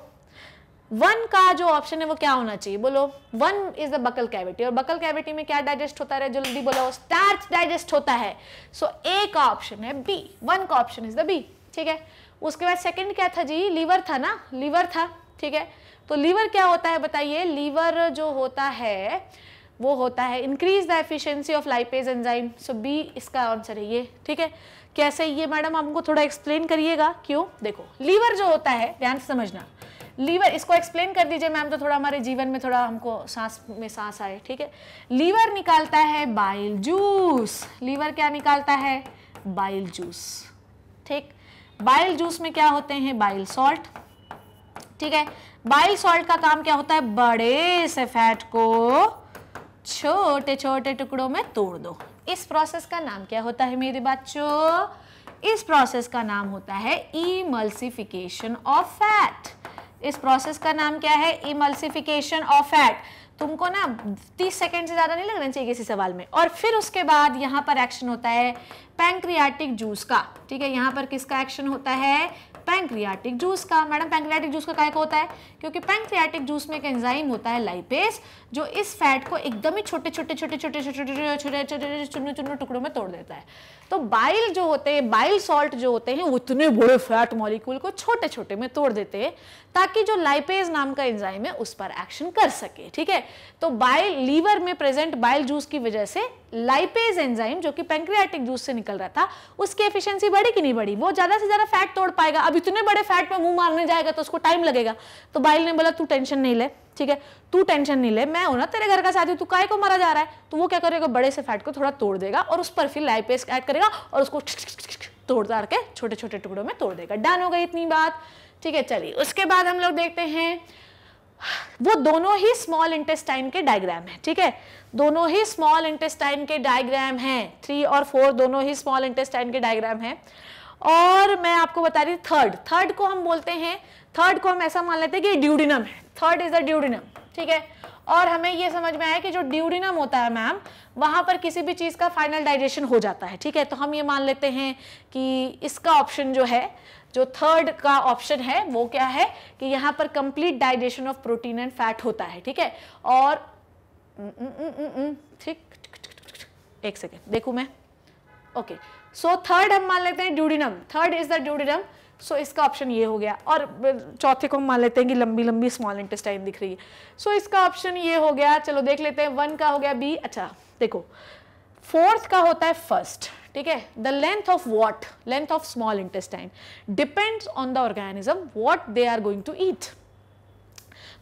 वन का जो ऑप्शन है वो क्या होना चाहिए बोलो one is the buccal cavity और बकल कैविटी में क्या डाइजेस्ट होता है जल्दी बोलो स्टार्च डाइजेस्ट होता है सो so, ए का ऑप्शन है बी वन का ऑप्शन इज द बी ठीक है उसके बाद सेकंड क्या था जी लीवर था ना लीवर था ठीक है तो लीवर क्या होता है बताइए लीवर जो होता है वो होता है increase the efficiency of lipase enzyme so B इसका आंसर है ये ठीक है कैसे ये मैडम हमको थोड़ा एक्सप्लेन करिएगा क्यों देखो लीवर जो होता है ध्यान से समझना लीवर इसको एक्सप्लेन कर दीजिए मैम तो थोड़ा हमारे जीवन में थोड़ा हमको सांस में सांस आए ठीक है लीवर निकालता है बाइल जूस लीवर क्या निकालता है बाइल जूस ठीक बाइल जूस में क्या होते हैं बाइल सॉल्ट ठीक है बाइल सॉल्ट का काम क्या होता है बड़े से फैट को छोटे छोटे टुकड़ों में तोड़ दो इस प्रोसेस का नाम क्या होता है मेरे बच्चों इस प्रोसेस का नाम होता है इमल्सिफिकेशन ऑफ फैट इस प्रोसेस का नाम क्या है इमल्सिफिकेशन ऑफ फैट तुमको ना 30 सेकेंड से ज़्यादा नहीं लगना चाहिए किसी सवाल में और फिर उसके बाद यहाँ पर एक्शन होता है पैंक्रियाटिक जूस का ठीक है यहाँ पर किसका एक्शन होता है पैंक्रियाटिक जूस का मैडम पैंक्रियाटिक जूस का काय का होता है क्योंकि पैंक्रियाटिक जूस में एक एंजाइम होता है लाइपेस जो इस फैट को एकदम ही छोटे छोटे छोटे छोटे छोटे छोटे छोटे छोटे चुन्नू टुकड़ों में तोड़ देता है तो बाइल जो होते हैं बाइल सॉल्ट जो होते हैं उतने बड़े फैट मॉलिक्यूल को छोटे छोटे में तोड़ देते हैं ताकि जो लाइपेज नाम का एंजाइम है उस पर एक्शन कर सके ठीक है तो बाइल लीवर में प्रेजेंट बाइल जूस की वजह से लाइपेज एंजाइम जो कि पेंक्रियाटिक जूस से निकल रहा था उसकी एफिशिएंसी बढ़ी कि नहीं बढ़ी वो ज़्यादा से ज़्यादा फैट तोड़ पाएगा अब इतने बड़े फैट में मुंह मारने जाएगा तो उसको टाइम लगेगा तो बाइल ने बोला तू टेंशन नहीं ले ठीक है तू टेंशन नहीं ले मैं हूं ना तेरे घर का साथी तू काय को मारा जा रहा है तो वो क्या करेगा बड़े से फैट को थोड़ा तोड़ देगा और उस पर फिर लाइपेज ऐड करेगा और उसको तोड़ तार के छोटे छोटे टुकड़ों में तोड़ देगा डन हो गई इतनी बात ठीक है चलिए उसके बाद हम लोग देखते हैं वो दोनों ही स्मॉल इंटेस्टाइन के डायग्राम है ठीक है दोनों ही स्मॉल इंटेस्टाइन के डायग्राम हैं थ्री और फोर दोनों ही स्मॉल इंटेस्टाइन के डायग्राम हैं और मैं आपको बता रही थर्ड थर्ड को हम बोलते हैं थर्ड को हम ऐसा मान लेते हैं कि ड्यूडिनम है थर्ड इज अ ड्यूडिनम ठीक है और हमें यह समझ में आया कि जो ड्यूडिनम होता है मैम वहां पर किसी भी चीज़ का फाइनल डाइजेशन हो जाता है ठीक है तो हम ये मान लेते हैं कि इसका ऑप्शन जो है जो थर्ड का ऑप्शन है वो क्या है कि यहाँ पर complete digestion of protein and fat होता है ठीक है और ठीक एक सेकेंड देखू मैं ओके सो थर्ड हम मान लेते हैं duodenum third is the duodenum so इसका ऑप्शन ये हो गया और चौथे को हम मान लेते हैं कि लंबी लंबी स्मॉल इंटेस्टाइन दिख रही है सो so, इसका ऑप्शन ये हो गया चलो देख लेते हैं वन का हो गया बी अच्छा देखो फोर्थ का होता है फर्स्ट ठीक है the length of what length of small intestine depends on the organism what they are going to eat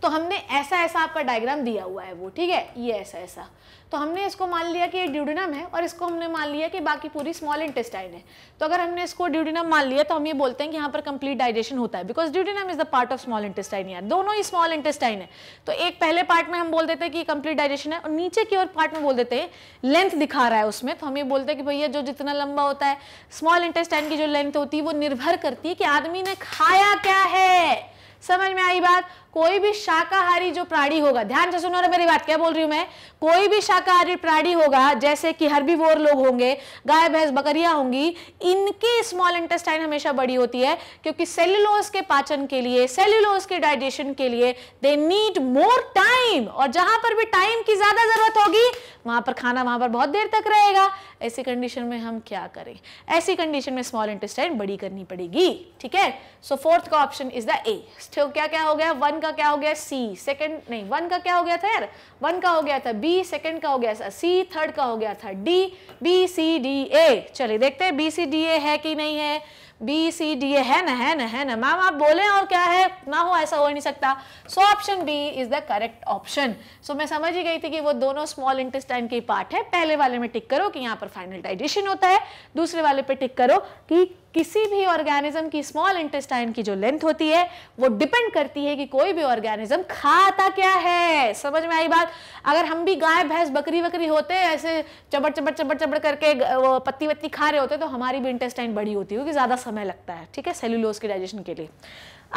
तो हमने ऐसा ऐसा आपका डायग्राम दिया हुआ है वो ठीक है ये ऐसा ऐसा तो हमने इसको मान लिया कि ये ड्यूडिनम है और इसको हमने मान लिया कि बाकी पूरी स्मॉल इंटेस्टाइन है तो अगर हमने इसको ड्यूडिनम मान लिया तो हम ये बोलते हैं कि यहाँ पर कंप्लीट डाइजेशन होता है because duodenum is the part of small intestine यार दोनों ही स्मॉल इंटेस्टाइन है तो एक पहले पार्ट में हम बोल देते हैं कि कंप्लीट डाइजेशन है और नीचे की ओर पार्ट में बोल देते हैं लेंथ दिखा रहा है उसमें तो हम ये बोलते हैं कि भैया जो जितना लंबा होता है स्मॉल इंटेस्टाइन की जो लेंथ होती है वो निर्भर करती है कि आदमी ने खाया क्या है समझ में आई बात कोई भी शाकाहारी जो प्राणी होगा ध्यान से सुनो मेरी बात क्या बोल रही हूं मैं कोई भी शाकाहारी प्राणी होगा जैसे कि हर्बीवोर लोग होंगे गाय भैंस बकरियां होंगी इनकी स्मॉल इंटेस्टाइन हमेशा बड़ी होती है क्योंकि सेल्यूलोज के पाचन के लिए सेल्यूलोज के डाइजेशन के लिए दे नीड मोर टाइम और जहां पर भी टाइम की ज्यादा जरूरत होगी वहां पर खाना वहां पर बहुत देर तक रहेगा ऐसी कंडीशन में हम क्या करें ऐसी कंडीशन में स्मॉल इंटेस्टाइन बड़ी करनी पड़ेगी ठीक है सो फोर्थ का ऑप्शन इज द ए क्या क्या हो गया वन का क्या हो गया सी सेकेंड नहीं वन का क्या हो गया था यार वन का हो गया था बी सेकेंड का हो गया था सी थर्ड का हो गया था D B C D A चलिए देखते हैं बी सी डी ए है कि नहीं है बी सी डी ए है ना है ना है ना मैम आप बोले और क्या है ना हो ऐसा हो ही नहीं सकता so option B is the correct option so मैं समझ ही गई थी कि वो दोनों स्मॉल इंटेस्टाइन के पार्ट है पहले वाले में टिक करो कि यहाँ पर फाइनल डाइजेशन होता है दूसरे वाले पे टिक करो कि किसी भी ऑर्गेनिज्म की स्मॉल इंटेस्टाइन की जो लेंथ होती है वो डिपेंड करती है कि कोई भी ऑर्गेनिज्म खाता क्या है समझ में आई बात अगर हम भी गाय भैंस बकरी वकरी होते हैं ऐसे चबड़ चबड़ चबड़ चबड़ करके वो पत्ती वत्ती खा रहे होते तो हमारी भी इंटेस्टाइन बड़ी होती है क्योंकि ज़्यादा समय लगता है ठीक है सेलुलोज के डाइजेशन के लिए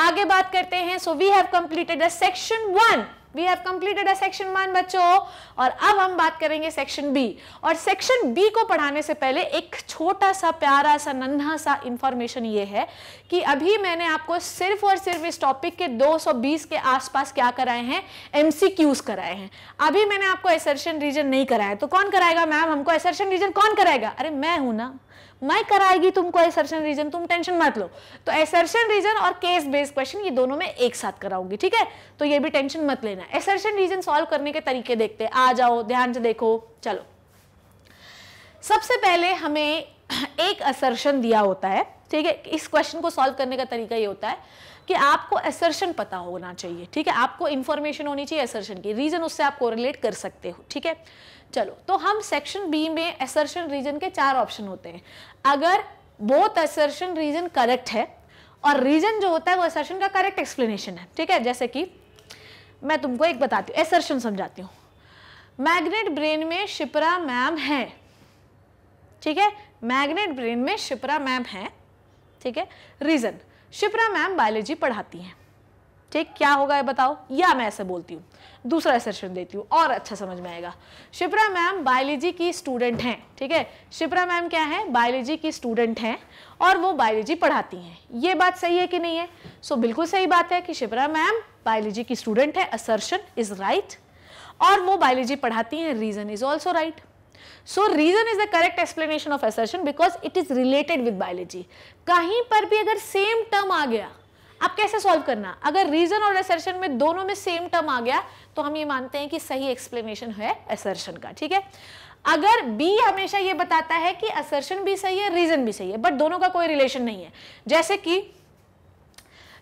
आगे बात करते हैं so we have completed the section one we have completed a section one बच्चों और अब हम बात करेंगे सेक्शन बी और सेक्शन बी को पढ़ाने से पहले एक छोटा सा प्यारा सा नन्हा सा इंफॉर्मेशन ये है कि अभी मैंने आपको सिर्फ और सिर्फ इस टॉपिक के 220 के आसपास क्या कराए हैं एमसीक्यूज कराए हैं अभी मैंने आपको एसर्शन रीजन नहीं कराया तो कौन कराएगा मैम हमको एसर्शन रीजन कौन कराएगा अरे मैं हूं ना मैं कराएगी तुमको एसर्शन रीजन तुम टेंशन मत लो तो एसर्शन रीजन और केस बेस्ड क्वेश्चन ये दोनों में एक साथ कराऊंगी ठीक है तो ये भी टेंशन मत लेना एसर्शन रीजन सॉल्व करने के तरीके देखते आ जाओ ध्यान से देखो चलो सबसे पहले हमें एक असर्शन दिया होता है ठीक है इस क्वेश्चन को सॉल्व करने का तरीका ये होता है कि आपको असर्शन पता होना चाहिए ठीक है आपको इन्फॉर्मेशन होनी चाहिए असर्शन की रीजन उससे आप कोरिलेट कर सकते हो ठीक है चलो तो हम सेक्शन बी में असर्शन रीजन के चार ऑप्शन होते हैं अगर बोथ असर्शन रीजन करेक्ट है और रीजन जो होता है वो असर्शन का करेक्ट एक्सप्लेनेशन है ठीक है जैसे कि मैं तुमको एक बताती हूँ एसर्शन समझाती हूँ मैग्नेट ब्रेन में शिप्रा मैम है ठीक है मैग्नेट ब्रेन में शिप्रा मैम है ठीक है रीज़न शिप्रा मैम बायोलॉजी पढ़ाती हैं ठीक क्या होगा ये बताओ या मैं ऐसे बोलती हूँ दूसरा एसेशन देती हूँ और अच्छा समझ में आएगा शिप्रा मैम बायोलॉजी की स्टूडेंट हैं ठीक है शिप्रा मैम क्या है बायोलॉजी की स्टूडेंट हैं और वो बायोलॉजी पढ़ाती हैं ये बात सही है कि नहीं है सो so, बिल्कुल सही बात है कि शिप्रा मैम बायोलॉजी की स्टूडेंट है असर्शन इज राइट और वो बायोलॉजी पढ़ाती हैं reason is also right so reason is the correct explanation of assertion because it is related with biology कहीं पर भी अगर सेम टर्म आ गया अब कैसे सॉल्व करना अगर रीजन और एसर्शन में दोनों में सेम टर्म आ गया तो हम ये मानते हैं कि सही एक्सप्लेनेशन है एसर्शन का ठीक है अगर बी हमेशा ये बताता है कि असर्शन भी सही है रीजन भी सही है बट दोनों का कोई रिलेशन नहीं है जैसे कि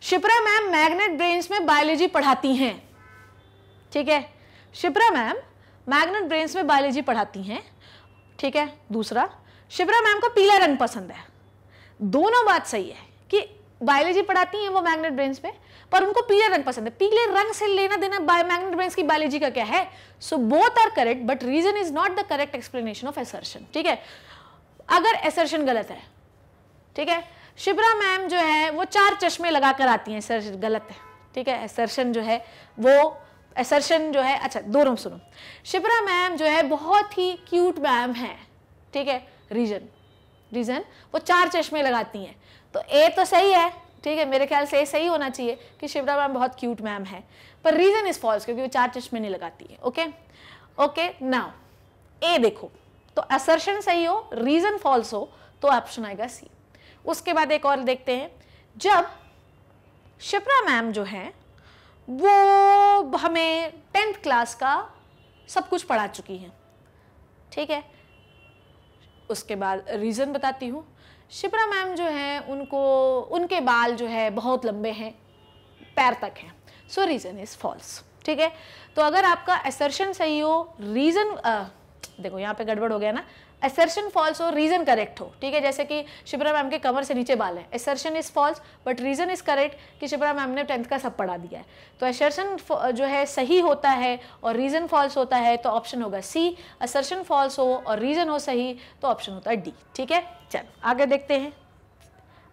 शिप्रा मैम मैग्नेट ब्रेन्स में बायोलॉजी पढ़ाती हैं ठीक है शिप्रा मैम मैग्नेट ब्रेन्स में बायोलॉजी पढ़ाती हैं ठीक है दूसरा शिप्रा मैम को पीला रंग पसंद है दोनों बात सही है कि बायोलॉजी पढ़ाती हैं वो मैग्नेट ब्रेन्स पे पर उनको पीले रंग पसंद है पीले रंग से लेना देना मैग्नेट ब्रेन्स की बायोलॉजी का क्या है so both are correct but reason is not the correct explanation of assertion ठीक है अगर एसर्शन गलत है ठीक है शिप्रा मैम जो है वो चार चश्मे लगाकर आती हैं एसर्शन गलत है ठीक है एसर्शन जो है वो एसर्शन जो है अच्छा दोनों सुनो शिप्रा मैम जो है बहुत ही क्यूट मैम है ठीक है रीजन रीजन वो चार चश्मे लगाती हैं तो ए तो सही है ठीक है मेरे ख्याल से सही होना चाहिए कि शिवरा मैम बहुत क्यूट मैम है पर रीज़न इज़ फॉल्स क्योंकि वो चार चश्मे नहीं लगाती है ओके ओके नाउ ए देखो तो असर्शन सही हो रीज़न फॉल्स हो तो ऑप्शन आएगा सी उसके बाद एक और देखते हैं जब शिप्रा मैम जो है वो हमें टेंथ क्लास का सब कुछ पढ़ा चुकी हैं ठीक है उसके बाद रीज़न बताती हूँ शिप्रा मैम जो हैं उनको उनके बाल जो है बहुत लंबे हैं पैर तक हैं सो रीज़न इज़ फॉल्स ठीक है तो अगर आपका एसर्शन सही हो रीज़न देखो यहाँ पे गड़बड़ हो गया ना एसर्शन फॉल्स हो रीजन करेक्ट हो ठीक है जैसे कि शिप्रा मैम के कमर से नीचे बाल है assertion is false but reason is correct कि शिप्रा मैम ने टेंथ का सब पढ़ा दिया है तो एसर्शन जो है सही होता है और रीजन फॉल्स होता है तो ऑप्शन होगा सी असर्शन फॉल्स हो और रीजन हो सही तो ऑप्शन होता है डी ठीक है चलो आगे देखते हैं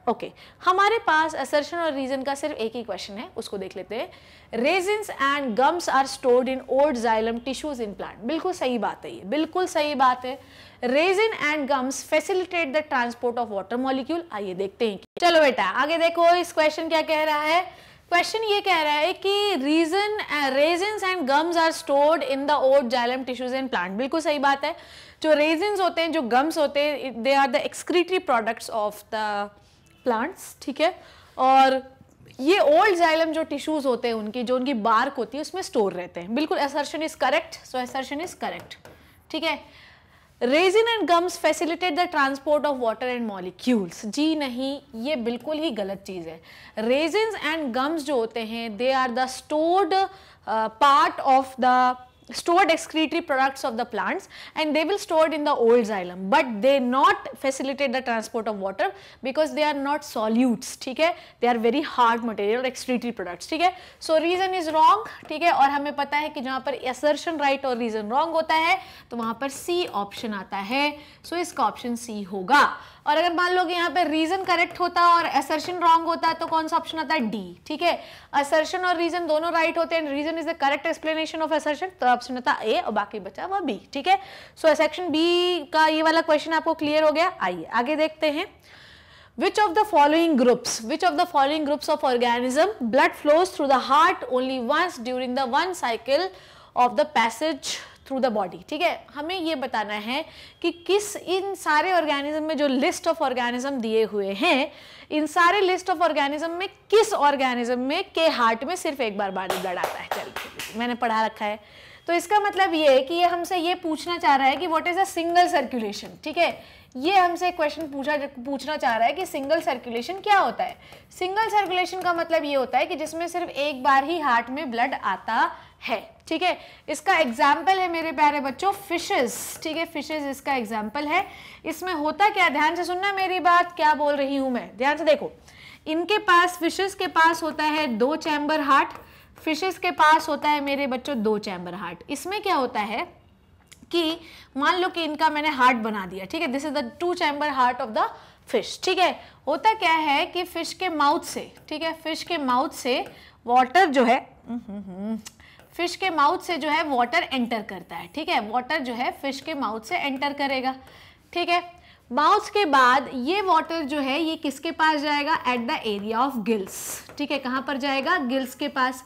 ओके okay. हमारे पास असर्शन और रीजन का सिर्फ एक ही क्वेश्चन है उसको देख लेते हैं resins and gums are stored in old xylem tissues in plant बिल्कुल सही बात है ये बिल्कुल सही बात है resin and gums facilitate the transport of water molecule आइए देखते हैं चलो बेटा आगे देखो इस क्वेश्चन क्या कह रहा है क्वेश्चन ये कह रहा है कि reason resin and gums are stored in the old xylem tissues in plant बिल्कुल सही बात है जो रेजिन होते हैं जो गम्स होते हैं they are the excretory products of the plants ठीक है और ये ओल्ड जाइलम जो टिश्यूज़ होते हैं उनकी जो उनकी बार्क होती है उसमें स्टोर रहते हैं बिल्कुल assertion is correct so assertion is correct ठीक है resin and gums facilitate the transport of water and molecules जी नहीं ये बिल्कुल ही गलत चीज़ है रेजिन एंड गम्स जो होते हैं they are the stored part of the stored excretory products of the plants and they will stored in the old xylem but they not facilitate the transport of water because they are not solutes theek hai they are very hard material excretory products theek hai so reason is wrong theek hai aur hame pata hai ki jahan par assertion right और reason wrong hota hai to wahan par C option aata hai so iska option C hoga और अगर मान लो कि यहाँ पे reason correct होता और assertion wrong होता तो कौन सा ऑप्शन आता है डी ठीक है असर्शन और रीजन दोनों राइट होते हैं reason is the correct explanation of assertion तो ऑप्शन होता ए और बाकी बचा वह बी ठीक है सो सेक्शन बी का ये वाला क्वेश्चन आपको क्लियर हो गया आइए आगे देखते हैं which of the following groups which of the following groups of organism blood flows through the heart only once during the one cycle of the passage through the body ठीक है हमें ये बताना है कि किस इन सारे ऑर्गेनिज्म में जो लिस्ट ऑफ ऑर्गेनिज्म दिए हुए हैं इन सारे लिस्ट ऑफ ऑर्गेनिज्म में किस ऑर्गेनिज्म में के हार्ट में सिर्फ एक बार बार ब्लड आता है चल मैंने पढ़ा रखा है तो इसका मतलब ये है कि ये हमसे ये पूछना चाह रहा है कि what is a single circulation ठीक है ये हमसे क्वेश्चन पूछा पूछना चाह रहा है कि सिंगल सर्कुलेशन क्या होता है सिंगल सर्कुलेशन का मतलब ये होता है कि जिसमें सिर्फ एक बार ही हार्ट में ब्लड आता है ठीक है इसका एग्जाम्पल है मेरे प्यारे बच्चों फिशेस ठीक है फिशेस इसका एग्जाम्पल है इसमें होता क्या ध्यान से सुनना मेरी बात क्या बोल रही हूं मैं ध्यान से देखो इनके पास फिशेस के पास होता है दो चैम्बर हार्ट फिशेस के पास होता है मेरे बच्चों दो चैम्बर हार्ट इसमें क्या होता है कि मान लो कि इनका मैंने हार्ट बना दिया ठीक है this is the two chamber heart of the fish ठीक है होता क्या है कि फिश के माउथ से ठीक है फिश के माउथ से वाटर जो है हम्म, हम्म, हम्म, फिश के माउथ से जो है वाटर एंटर करता है ठीक है वाटर जो है फिश के माउथ से एंटर करेगा ठीक है माउथ के बाद ये वाटर जो है ये किसके पास जाएगा at the area of gills ठीक है कहाँ पर जाएगा गिल्स के पास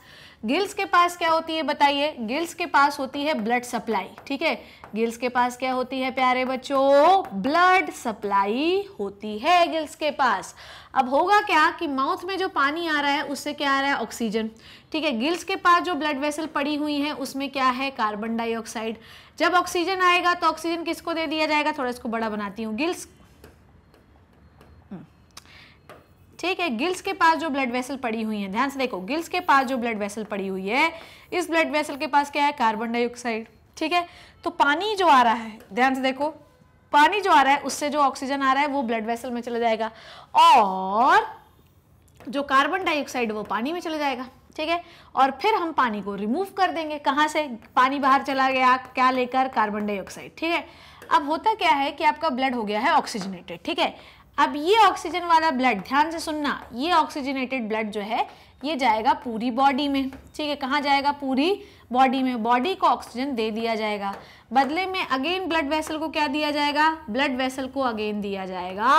गिल्स के पास क्या होती है बताइए गिल्स के पास होती है ब्लड सप्लाई ठीक है गिल्स के पास क्या होती है प्यारे बच्चों ब्लड सप्लाई होती है गिल्स के पास अब होगा क्या कि माउथ में जो पानी आ रहा है उससे क्या आ रहा है ऑक्सीजन ठीक है गिल्स के पास जो ब्लड वेसल पड़ी हुई है उसमें क्या है कार्बन डाइऑक्साइड जब ऑक्सीजन आएगा तो ऑक्सीजन किसको दे दिया जाएगा थोड़ा इसको बड़ा बनाती हूँ गिल्स ठीक है गिल्स के पास जो ब्लड वेसल पड़ी हुई है ध्यान से देखो गिल्स के पास जो ब्लड वेसल पड़ी हुई है इस ब्लड वेसल के पास क्या है कार्बन डाइऑक्साइड ठीक है तो पानी जो आ रहा है ध्यान से देखो पानी जो आ रहा है उससे जो ऑक्सीजन आ रहा है वो ब्लड वेसल में चला जाएगा और जो कार्बन डाइऑक्साइड वो पानी में चला जाएगा ठीक है और फिर हम पानी को रिमूव कर देंगे कहाँ से पानी बाहर चला गया क्या लेकर कार्बन डाइऑक्साइड ठीक है अब होता क्या है कि आपका ब्लड हो गया है ऑक्सीजनेटेड ठीक है अब ये ऑक्सीजन वाला ब्लड ध्यान से सुनना ये ऑक्सीजनेटेड ब्लड जो है ये जाएगा पूरी बॉडी में ठीक है कहाँ जाएगा पूरी बॉडी में बॉडी को ऑक्सीजन दे दिया जाएगा बदले में अगेन ब्लड वेसल को क्या दिया जाएगा ब्लड वेसल को अगेन दिया जाएगा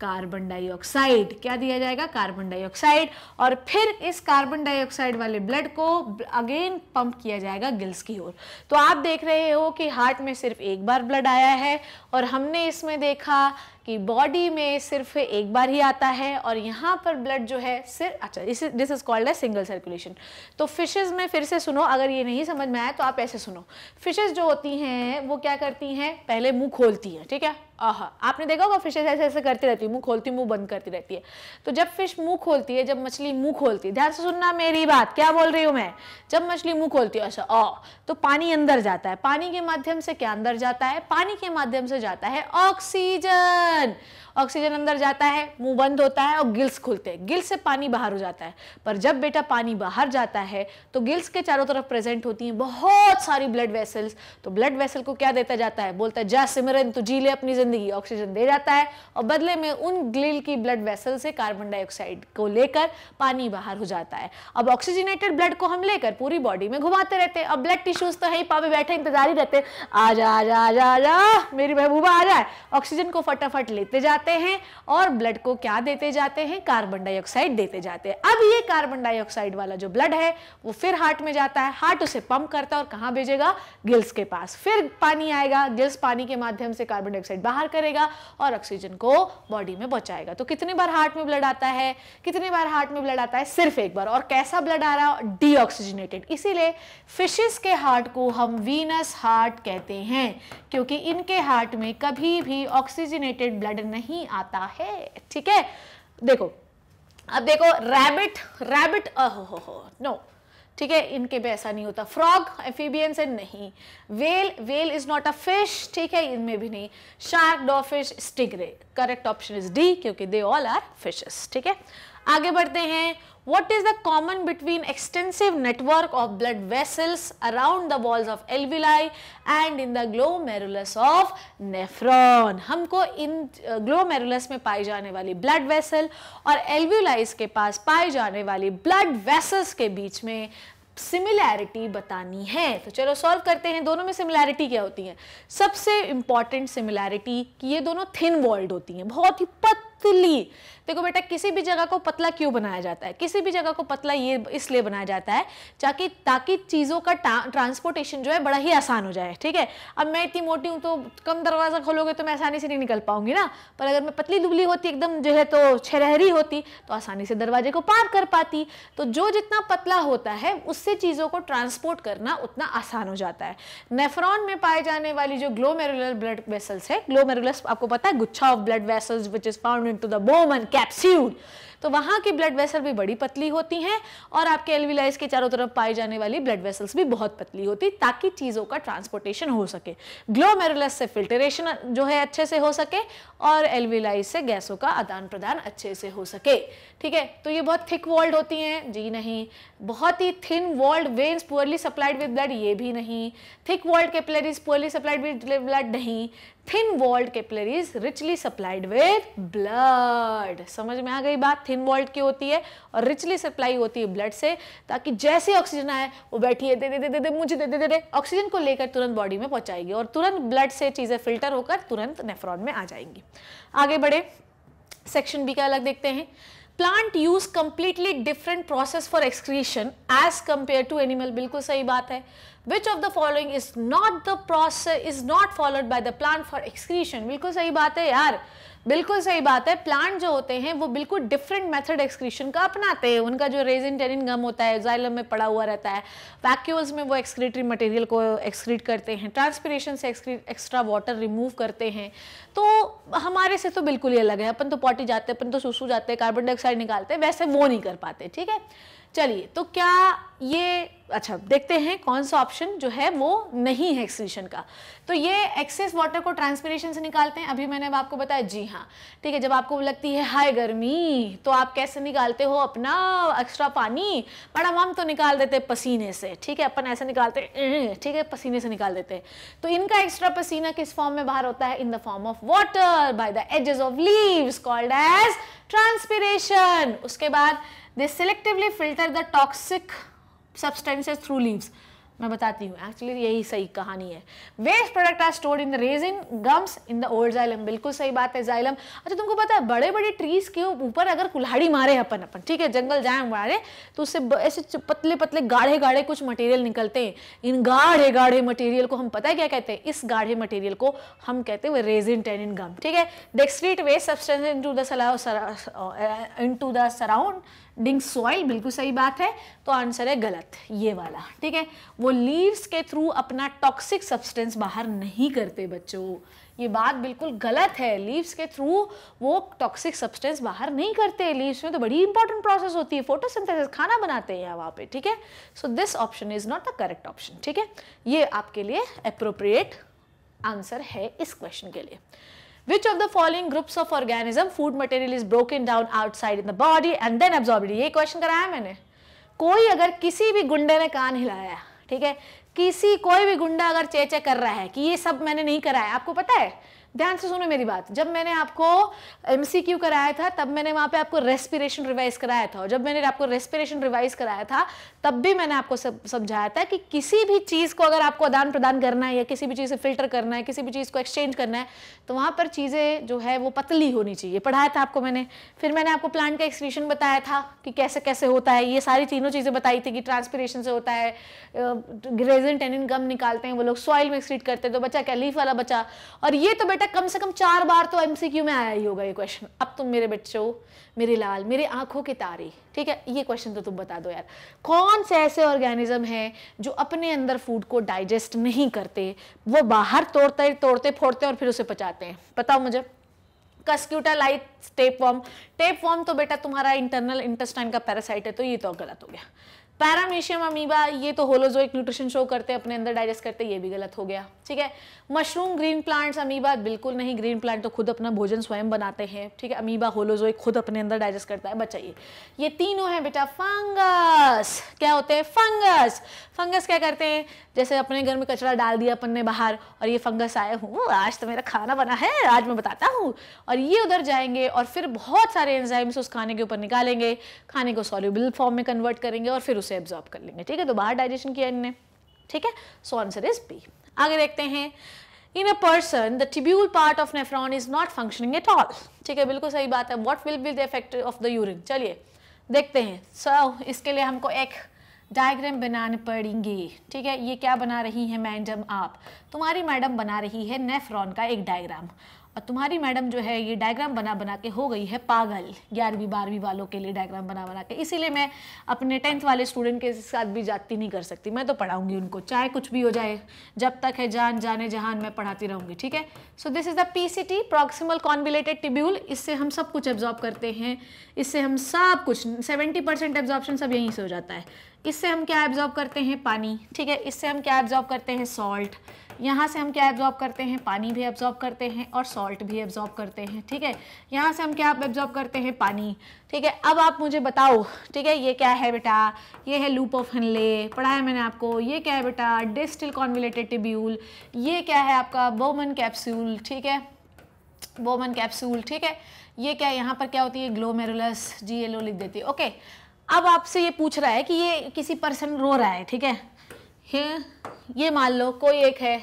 कार्बन डाइऑक्साइड क्या दिया जाएगा कार्बन डाइऑक्साइड और फिर इस कार्बन डाइऑक्साइड वाले ब्लड को अगेन पंप किया जाएगा गिल्स की ओर तो आप देख रहे हो कि हार्ट में सिर्फ एक बार ब्लड आया है और हमने इसमें देखा कि बॉडी में सिर्फ एक बार ही आता है और यहाँ पर ब्लड जो है सिर्फ अच्छा इस this is called a single circulation तो फिशेज़ में फिर से सुनो अगर ये नहीं समझ में आया तो आप ऐसे सुनो फिशेज़ जो होती हैं वो क्या करती हैं पहले मुँह खोलती हैं ठीक है आह आपने देखा होगा फिशेज ऐसे ऐसे करती रहती है मुँह खोलती मुँह बंद करती रहती है तो जब फिश मुँह खोलती है जब मछली मुँह खोलती है ध्यान से सुनना मेरी बात क्या बोल रही हूँ मैं जब मछली मुँह खोलती है अच्छा अ तो पानी अंदर जाता है पानी के माध्यम से क्या अंदर जाता है पानी के माध्यम से जाता है ऑक्सीजन person. ऑक्सीजन अंदर जाता है मुंह बंद होता है और गिल्स खुलते हैं गिल्स से पानी बाहर हो जाता है पर जब बेटा पानी बाहर जाता है तो गिल्स के चारों तरफ प्रेजेंट होती हैं बहुत सारी ब्लड वेसल्स तो ब्लड वेसल को क्या देता जाता है बोलता है जा सिमरन तू जी ले अपनी ज़िंदगी ऑक्सीजन दे जाता है और बदले में उन गिल की ब्लड वेसल से कार्बन डाइऑक्साइड को लेकर पानी बाहर हो जाता है अब ऑक्सीजनेटेड ब्लड को हम लेकर पूरी बॉडी में घुमाते रहते हैं अब ब्लड टिश्यूज तो है पापे बैठे इंतजार ही रहते आ जा आ जा आ जा मेरी महबूबा आ जाए ऑक्सीजन को फटाफट लेते जाते जाते हैं और ब्लड को क्या देते जाते हैं कार्बन डाइऑक्साइड देते जाते हैं अब ये कार्बन डाइऑक्साइड वाला जो ब्लड है वो फिर हार्ट में जाता है हार्ट उसे पंप करता है और कहाँ भेजेगा गिल्स के पास फिर पानी आएगा गिल्स पानी के माध्यम से कार्बन डाइऑक्साइड बाहर करेगा और ऑक्सीजन को बॉडी में पहुंचाएगा तो कितनी बार हार्ट में ब्लड आता है कितनी बार हार्ट में ब्लड आता है सिर्फ एक बार और कैसा ब्लड आ रहा है डीऑक्सीजनेटेड इसीलिए फिशेस के हार्ट को हम वीनस हार्ट कहते हैं क्योंकि इनके हार्ट में कभी भी ऑक्सीजनेटेड ब्लड नहीं नहीं आता है ठीक है देखो अब देखो रैबिट रैबिट हो हो नो ठीक है इनके भी ऐसा नहीं होता फ्रॉग एफीबियन से नहीं whale whale is not a fish ठीक है इनमें भी नहीं shark dog fish stingray correct option is D क्योंकि दे ऑल आर फिशेस ठीक है आगे बढ़ते हैं What is the common between extensive network of blood vessels around the walls of alveoli and in the glomerulus of nephron? humko in uh, glomerulus mein paaye jane wali blood vessel aur alveoli ke paas paaye jane wali blood vessels ke beech mein similarity बतानी है तो चलो solve करते हैं दोनों में similarity क्या होती है सबसे इंपॉर्टेंट सिमिलैरिटी कि ये दोनों थिन वॉल्ड होती हैं बहुत ही पत पतली देखो बेटा किसी भी जगह को पतला क्यों बनाया जाता है किसी भी जगह को पतला ये इसलिए बनाया जाता है ताकि ताकि चीज़ों का ट्रांसपोर्टेशन जो है बड़ा ही आसान हो जाए ठीक है अब मैं इतनी मोटी हूँ तो कम दरवाज़ा खोलोगे तो मैं आसानी से नहीं निकल पाऊंगी ना पर अगर मैं पतली दुबली होती एकदम जो है तो छरहरी होती तो आसानी से दरवाजे को पार कर पाती तो जो जितना पतला होता है उससे चीज़ों को ट्रांसपोर्ट करना उतना आसान हो जाता है नेफ्रॉन में पाए जाने वाली जो ग्लोमेरुलर ब्लड वेसल्स है ग्लोमेरुलस आपको पता है गुच्छा of blood vessels which is found into the Bowman capsule. तो वहां की ब्लड वेसल भी बड़ी पतली होती हैं और आपके एलविलाइज के चारों तरफ पाई जाने वाली ब्लड वेसल्स भी बहुत पतली होती ताकि चीज़ों का ट्रांसपोर्टेशन हो सके ग्लोमेरुलस से फिल्टरेशन जो है अच्छे से हो सके और एलविलाइज से गैसों का आदान प्रदान अच्छे से हो सके ठीक है तो ये बहुत थिक वॉल्ड होती हैं जी नहीं बहुत ही thin walled veins poorly supplied with blood ये भी नहीं thick walled capillaries poorly supplied with blood नहीं thin walled capillaries richly supplied with blood समझ में आ गई बात थिन वॉल्ड की होती है और रिचली सप्लाई होती है ब्लड से ताकि जैसे ऑक्सीजन आए वो बैठी है दे दे दे दे दे मुझे दे दे दे दे ऑक्सीजन को लेकर तुरंत बॉडी में पहुंचाएगी और तुरंत ब्लड से चीज़ें फिल्टर होकर तुरंत नेफ्रॉन में आ जाएंगी आगे बढ़े सेक्शन बी का अलग देखते हैं plant use completely different process for excretion as compare to animal बिल्कुल सही बात है which of the following is not the process is not followed by the plant for excretion बिल्कुल सही बात है यार बिल्कुल सही बात है प्लांट जो होते हैं वो बिल्कुल डिफरेंट मेथड एक्सक्रीशन का अपनाते हैं उनका जो रेजिन टेरिन गम होता है जाइलम में पड़ा हुआ रहता है वैक्यूल्स में वो एक्सक्रीटरी मटेरियल को एक्सक्रीट करते हैं ट्रांसपिरेशन से एक्स्ट्रा वाटर रिमूव करते हैं तो हमारे से तो बिल्कुल ही अलग है अपन तो पॉटी जाते हैं अपन तो सूसू जाते हैं कार्बन डाइऑक्साइड निकालते हैं वैसे वो नहीं कर पाते ठीक है चलिए तो क्या ये अच्छा देखते हैं कौन सा ऑप्शन जो है वो नहीं है एक्सक्रीशन का तो ये एक्सेस वाटर को ट्रांसपीरेशन से निकालते हैं अभी मैंने अब आपको बताया जी हाँ ठीक है जब आपको लगती है हाय गर्मी तो आप कैसे निकालते हो अपना एक्स्ट्रा पानी बड़ा हम तो निकाल देते हैं पसीने से ठीक है अपन ऐसे निकालते ठीक है पसीने से निकाल देते हैं तो इनका एक्स्ट्रा पसीना किस फॉर्म में बाहर होता है in the form of water by the edges of leave called as transpiration उसके बाद they selectively filter the toxic substances through leaves मैं बताती हूँ एक्चुअली यही सही कहानी है waste product are stored in the resin gums in the old xylem बिल्कुल सही बात है जाइलम अच्छा तुमको पता है बड़े बड़े ट्रीज के ऊपर अगर कुल्हाड़ी मारे अपन अपन ठीक है जंगल जाए मारे तो उससे ऐसे पतले पतले गाढ़े गाढ़े कुछ मटेरियल निकलते हैं इन गाढ़े गाढ़े मटेरियल को हम पता है क्या कहते हैं इस गाढ़े मटेरियल को हम कहते हैं रेजिन टेन इन गम ठीक है they excrete waste substance into surrounding soil बिल्कुल सही बात है तो आंसर है गलत ये वाला ठीक है वो लीव्स के थ्रू अपना टॉक्सिक सब्सटेंस बाहर नहीं करते बच्चों ये बात बिल्कुल गलत है लीव्स के थ्रू वो टॉक्सिक सब्सटेंस बाहर नहीं करते लीव्स में तो बड़ी इंपॉर्टेंट प्रोसेस होती है फोटोसिंथेसिस खाना बनाते हैं वहां पे ठीक है so this option is not the correct option ठीक है ये आपके लिए अप्रोप्रिएट आंसर है इस क्वेश्चन के लिए Which of the following groups of organism food material is broken down outside in the body and then absorbed? ये क्वेश्चन कराया मैंने कोई अगर किसी भी गुंडे ने कान हिलाया ठीक है किसी कोई भी गुंडा अगर चेचे कर रहा है कि ये सब मैंने नहीं कराया आपको पता है ध्यान से सुनो मेरी बात जब मैंने आपको एम कराया था तब मैंने वहां पे आपको रेस्पिरेशन रिवाइज कराया था और जब मैंने आपको रेस्पिरेशन रिवाइज कराया था तब भी मैंने आपको समझाया था कि किसी भी चीज़ को अगर आपको आदान प्रदान करना है या किसी भी चीज़ से फिल्टर करना है किसी भी चीज़ को एक्सचेंज करना है तो वहां पर चीज़ें जो है वो पतली होनी चाहिए पढ़ाया था आपको मैंने फिर मैंने आपको प्लांट का एक्सक्रीशन बताया था कि कैसे कैसे होता है ये सारी तीनों चीज़ें बताई थी कि ट्रांसपिरेशन से होता है ग्रेजेंट एनिन गम निकालते हैं वो लोग सॉइल में एक्सक्रीट करते हैं तो बच्चा क्या लीफ वाला बच्चा और ये तो बेटा कम से कम चार बार तो एमसीक्यू में आया ही होगा ये क्वेश्चन अब तुम मेरे बच्चों मेरे लाल मेरे आंखों के तारे ठीक है ये क्वेश्चन तो तुम बता दो यार कौन से ऐसे ऑर्गेनिज्म हैं जो अपने अंदर फूड को डाइजेस्ट नहीं करते वो बाहर तोड़ते तोड़ते फोड़ते और फिर उसे पचाते हैं बताओ मुझे cuscuta like tapeworm tapeworm तो बेटा तुम्हारा इंटरनल इंटेस्टाइन का पैरासाइट है तो ये तो गलत हो गया पैरामीशियम अमीबा ये तो होलोजोइक न्यूट्रिशन शो करते हैं अपने अंदर डाइजेस्ट करते ये भी गलत हो गया ठीक है मशरूम ग्रीन प्लांट्स अमीबा बिल्कुल नहीं ग्रीन प्लांट तो खुद अपना भोजन स्वयं बनाते हैं ठीक है अमीबा होलोजोइक खुद अपने अंदर डाइजेस्ट करता है बचाइए ये तीनों हैं बेटा फंगस क्या होते हैं फंगस फंगस क्या करते हैं जैसे अपने घर में कचरा डाल दिया अपन ने बाहर और ये फंगस आए हूँ आज तो मेरा खाना बना है आज मैं बताता हूँ और ये उधर जाएंगे और फिर बहुत सारे एंजाइम्स उस खाने के ऊपर निकालेंगे खाने को सॉल्यूबल फॉर्म में कन्वर्ट करेंगे और फिर उस उसे एब्जॉर्ब कर लेंगे ठीक है तो बाहर डाइजेशन किया इनने ठीक है सो आंसर इज बी आगे देखते हैं in a person the tubule part of nephron is not functioning at all ठीक है बिल्कुल सही बात है what will be the effect of the urine चलिए देखते हैं सो so, इसके लिए हमको एक डायग्राम बनाने पड़ेंगे ठीक है ये क्या बना रही है मैडम आप तुम्हारी मैडम बना रही है नेफ्रॉन का एक डायग्राम और तुम्हारी मैडम जो है ये डायग्राम बना बना के हो गई है पागल ग्यारहवीं बारहवीं वालों के लिए डायग्राम बना बना के इसीलिए मैं अपने टेंथ वाले स्टूडेंट के साथ भी जाती नहीं कर सकती मैं तो पढ़ाऊंगी उनको चाहे कुछ भी हो जाए जब तक है जान जाने जहान मैं पढ़ाती रहूंगी ठीक है so this is the P C T proximal convoluted tubule इससे हम सब कुछ एब्जॉर्ब करते हैं इससे हम सब कुछ सेवेंटी परसेंट एब्जॉर्प्शन सब यहीं से हो जाता है इससे हम क्या एब्जॉर्ब करते हैं पानी ठीक है इससे हम क्या एब्जॉर्ब करते हैं सॉल्ट यहाँ से हम क्या एब्जॉर्ब करते हैं पानी भी एब्जॉर्ब करते हैं और सॉल्ट भी एब्जॉर्ब करते हैं ठीक है यहाँ से हम क्या एब्जॉर्ब करते हैं पानी ठीक है अब आप मुझे बताओ ठीक है ये क्या है बेटा ये है लूप ऑफ हनले पढ़ा है मैंने आपको ये क्या है बेटा डिस्टिल कॉन्विलेटेड टिब्यूल ये क्या है आपका बोमन कैप्सूल ठीक है बोमन कैप्सूल ठीक है ये क्या यहाँ पर क्या होती है ग्लोमेरुलस जी लो लिख देती है ओके अब आपसे ये पूछ रहा है कि ये किसी पर्सन रो रहा है ठीक है ये मान लो कोई एक है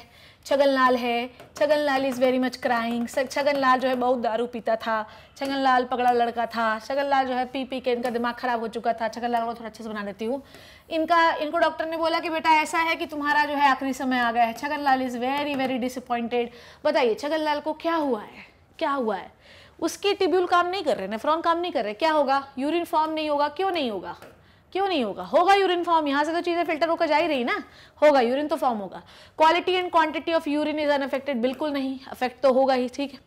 छगन लाल है Chhagan Lal is very much crying Chhagan Lal जो है बहुत दारू पीता था छगन लाल पगड़ा लड़का था छगन लाल जो है पी पी के इनका दिमाग खराब हो चुका था छगन लाल को थोड़ा अच्छे से बना देती हूँ इनका इनको डॉक्टर ने बोला कि बेटा ऐसा है कि तुम्हारा जो है आखिरी समय आ गया है Chhagan Lal is very very disappointed बताइए छगन लाल को क्या हुआ है क्या हुआ है उसके टिब्यूल काम नहीं कर रहे नेफ्रॉन काम नहीं कर रहे क्या होगा यूरिन फॉर्म नहीं होगा क्यों नहीं होगा क्यों नहीं होगा होगा यूरिन फॉर्म यहाँ से तो चीज़ें फिल्टर होकर जा ही रही ना होगा यूरिन तो फॉर्म होगा quality and quantity of urine is unaffected बिल्कुल नहीं अफेक्ट तो होगा ही ठीक है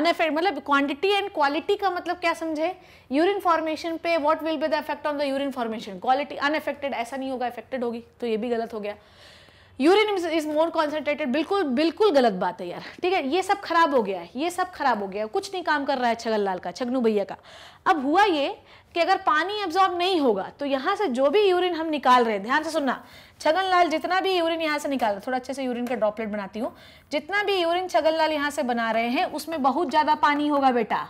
अनफेक्ट मतलब क्वांटिटी एंड क्वालिटी का मतलब क्या समझे यूरिन फॉर्मेशन पे what will be the effect on the urine formation quality unaffected ऐसा नहीं होगा इफेक्टेड होगी तो ये भी गलत हो गया यूरिन इज मोर कॉन्सेंट्रेटेड बिल्कुल बिल्कुल गलत बात है यार ठीक है ये सब खराब हो गया है ये सब खराब हो गया कुछ नहीं काम कर रहा है छगन लाल का छगनू भैया का अब हुआ ये कि अगर पानी एब्जॉर्ब नहीं होगा तो यहाँ से जो भी यूरिन हम निकाल रहे हैं ध्यान से सुनना छगन लाल जितना भी यूरिन यहाँ से निकाल रहे थोड़ा अच्छे से यूरिन का ड्रॉपलेट बनाती हूँ जितना भी यूरिन छगन लाल यहाँ से बना रहे हैं उसमें बहुत ज़्यादा पानी होगा बेटा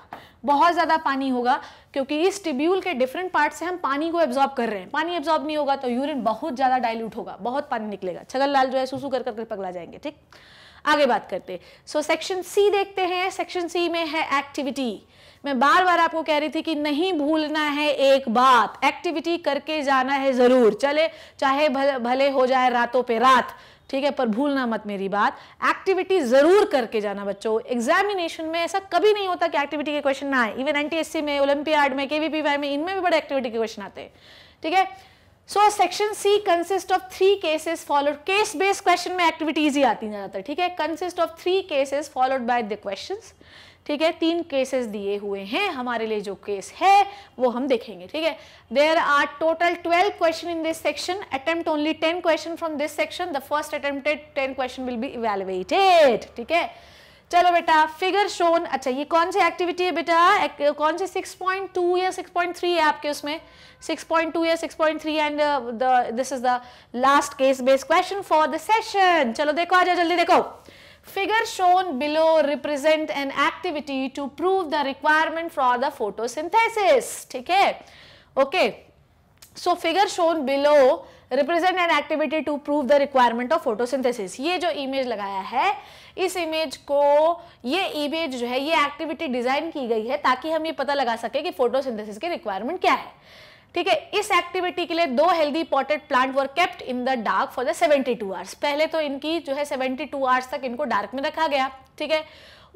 बहुत ज़्यादा पानी होगा क्योंकि इस टिब्यूल के डिफरेंट पार्ट से हम पानी को एब्जॉर्ब कर रहे हैं पानी एब्जॉर्ब नहीं होगा तो यूरिन बहुत ज़्यादा डायल्यूट होगा बहुत पानी निकलेगा छगन लाल जो है सूसू कर करके पगला जाएंगे ठीक आगे बात करते सो सेक्शन सी देखते हैं सेक्शन सी में है एक्टिविटी मैं बार बार आपको कह रही थी कि नहीं भूलना है एक बात एक्टिविटी करके जाना है ज़रूर चले चाहे भले हो जाए रातों पे रात ठीक है पर भूलना मत मेरी बात एक्टिविटी ज़रूर करके जाना बच्चों एग्जामिनेशन में ऐसा कभी नहीं होता कि एक्टिविटी के क्वेश्चन ना आए इवन एनटीएससी में ओलंपियाड में केवीपीवाई में इनमें भी बड़े एक्टिविटी के क्वेश्चन आते हैं ठीक है so section C consist of three cases followed case based question में एक्टिविटीज ही आती ज़्यादातर ठीक है consist of three cases followed by the questions ठीक है तीन केसेस दिए हुए हैं हमारे लिए जो केस है वो हम देखेंगे ठीक है there are total twelve question in this section attempt only ten question from this section the first attempted ten question will be evaluated ठीक है चलो बेटा फिगर शोन अच्छा ये कौन सी एक्टिविटी है बेटा एक, कौन से 6.2 या 6.3 है आपके उसमें 6.2 या 6.3 and the this is the last case based question for the session चलो देखो आ जाओ जल्दी देखो figure shown below represent an activity to prove the requirement for the photosynthesis ठीक है okay so figure shown below represent an activity to prove the requirement of photosynthesis ये जो इमेज लगाया है इस इमेज को ये image जो है ये एक्टिविटी डिजाइन की गई है ताकि हम ये पता लगा सके कि फोटो सिंथेसिस की रिक्वायरमेंट क्या है ठीक है इस एक्टिविटी के लिए दो healthy potted plant were kept in the dark for the 72 two hours पहले तो इनकी जो है 72 टू आवर्स तक इनको डार्क में रखा गया ठीक है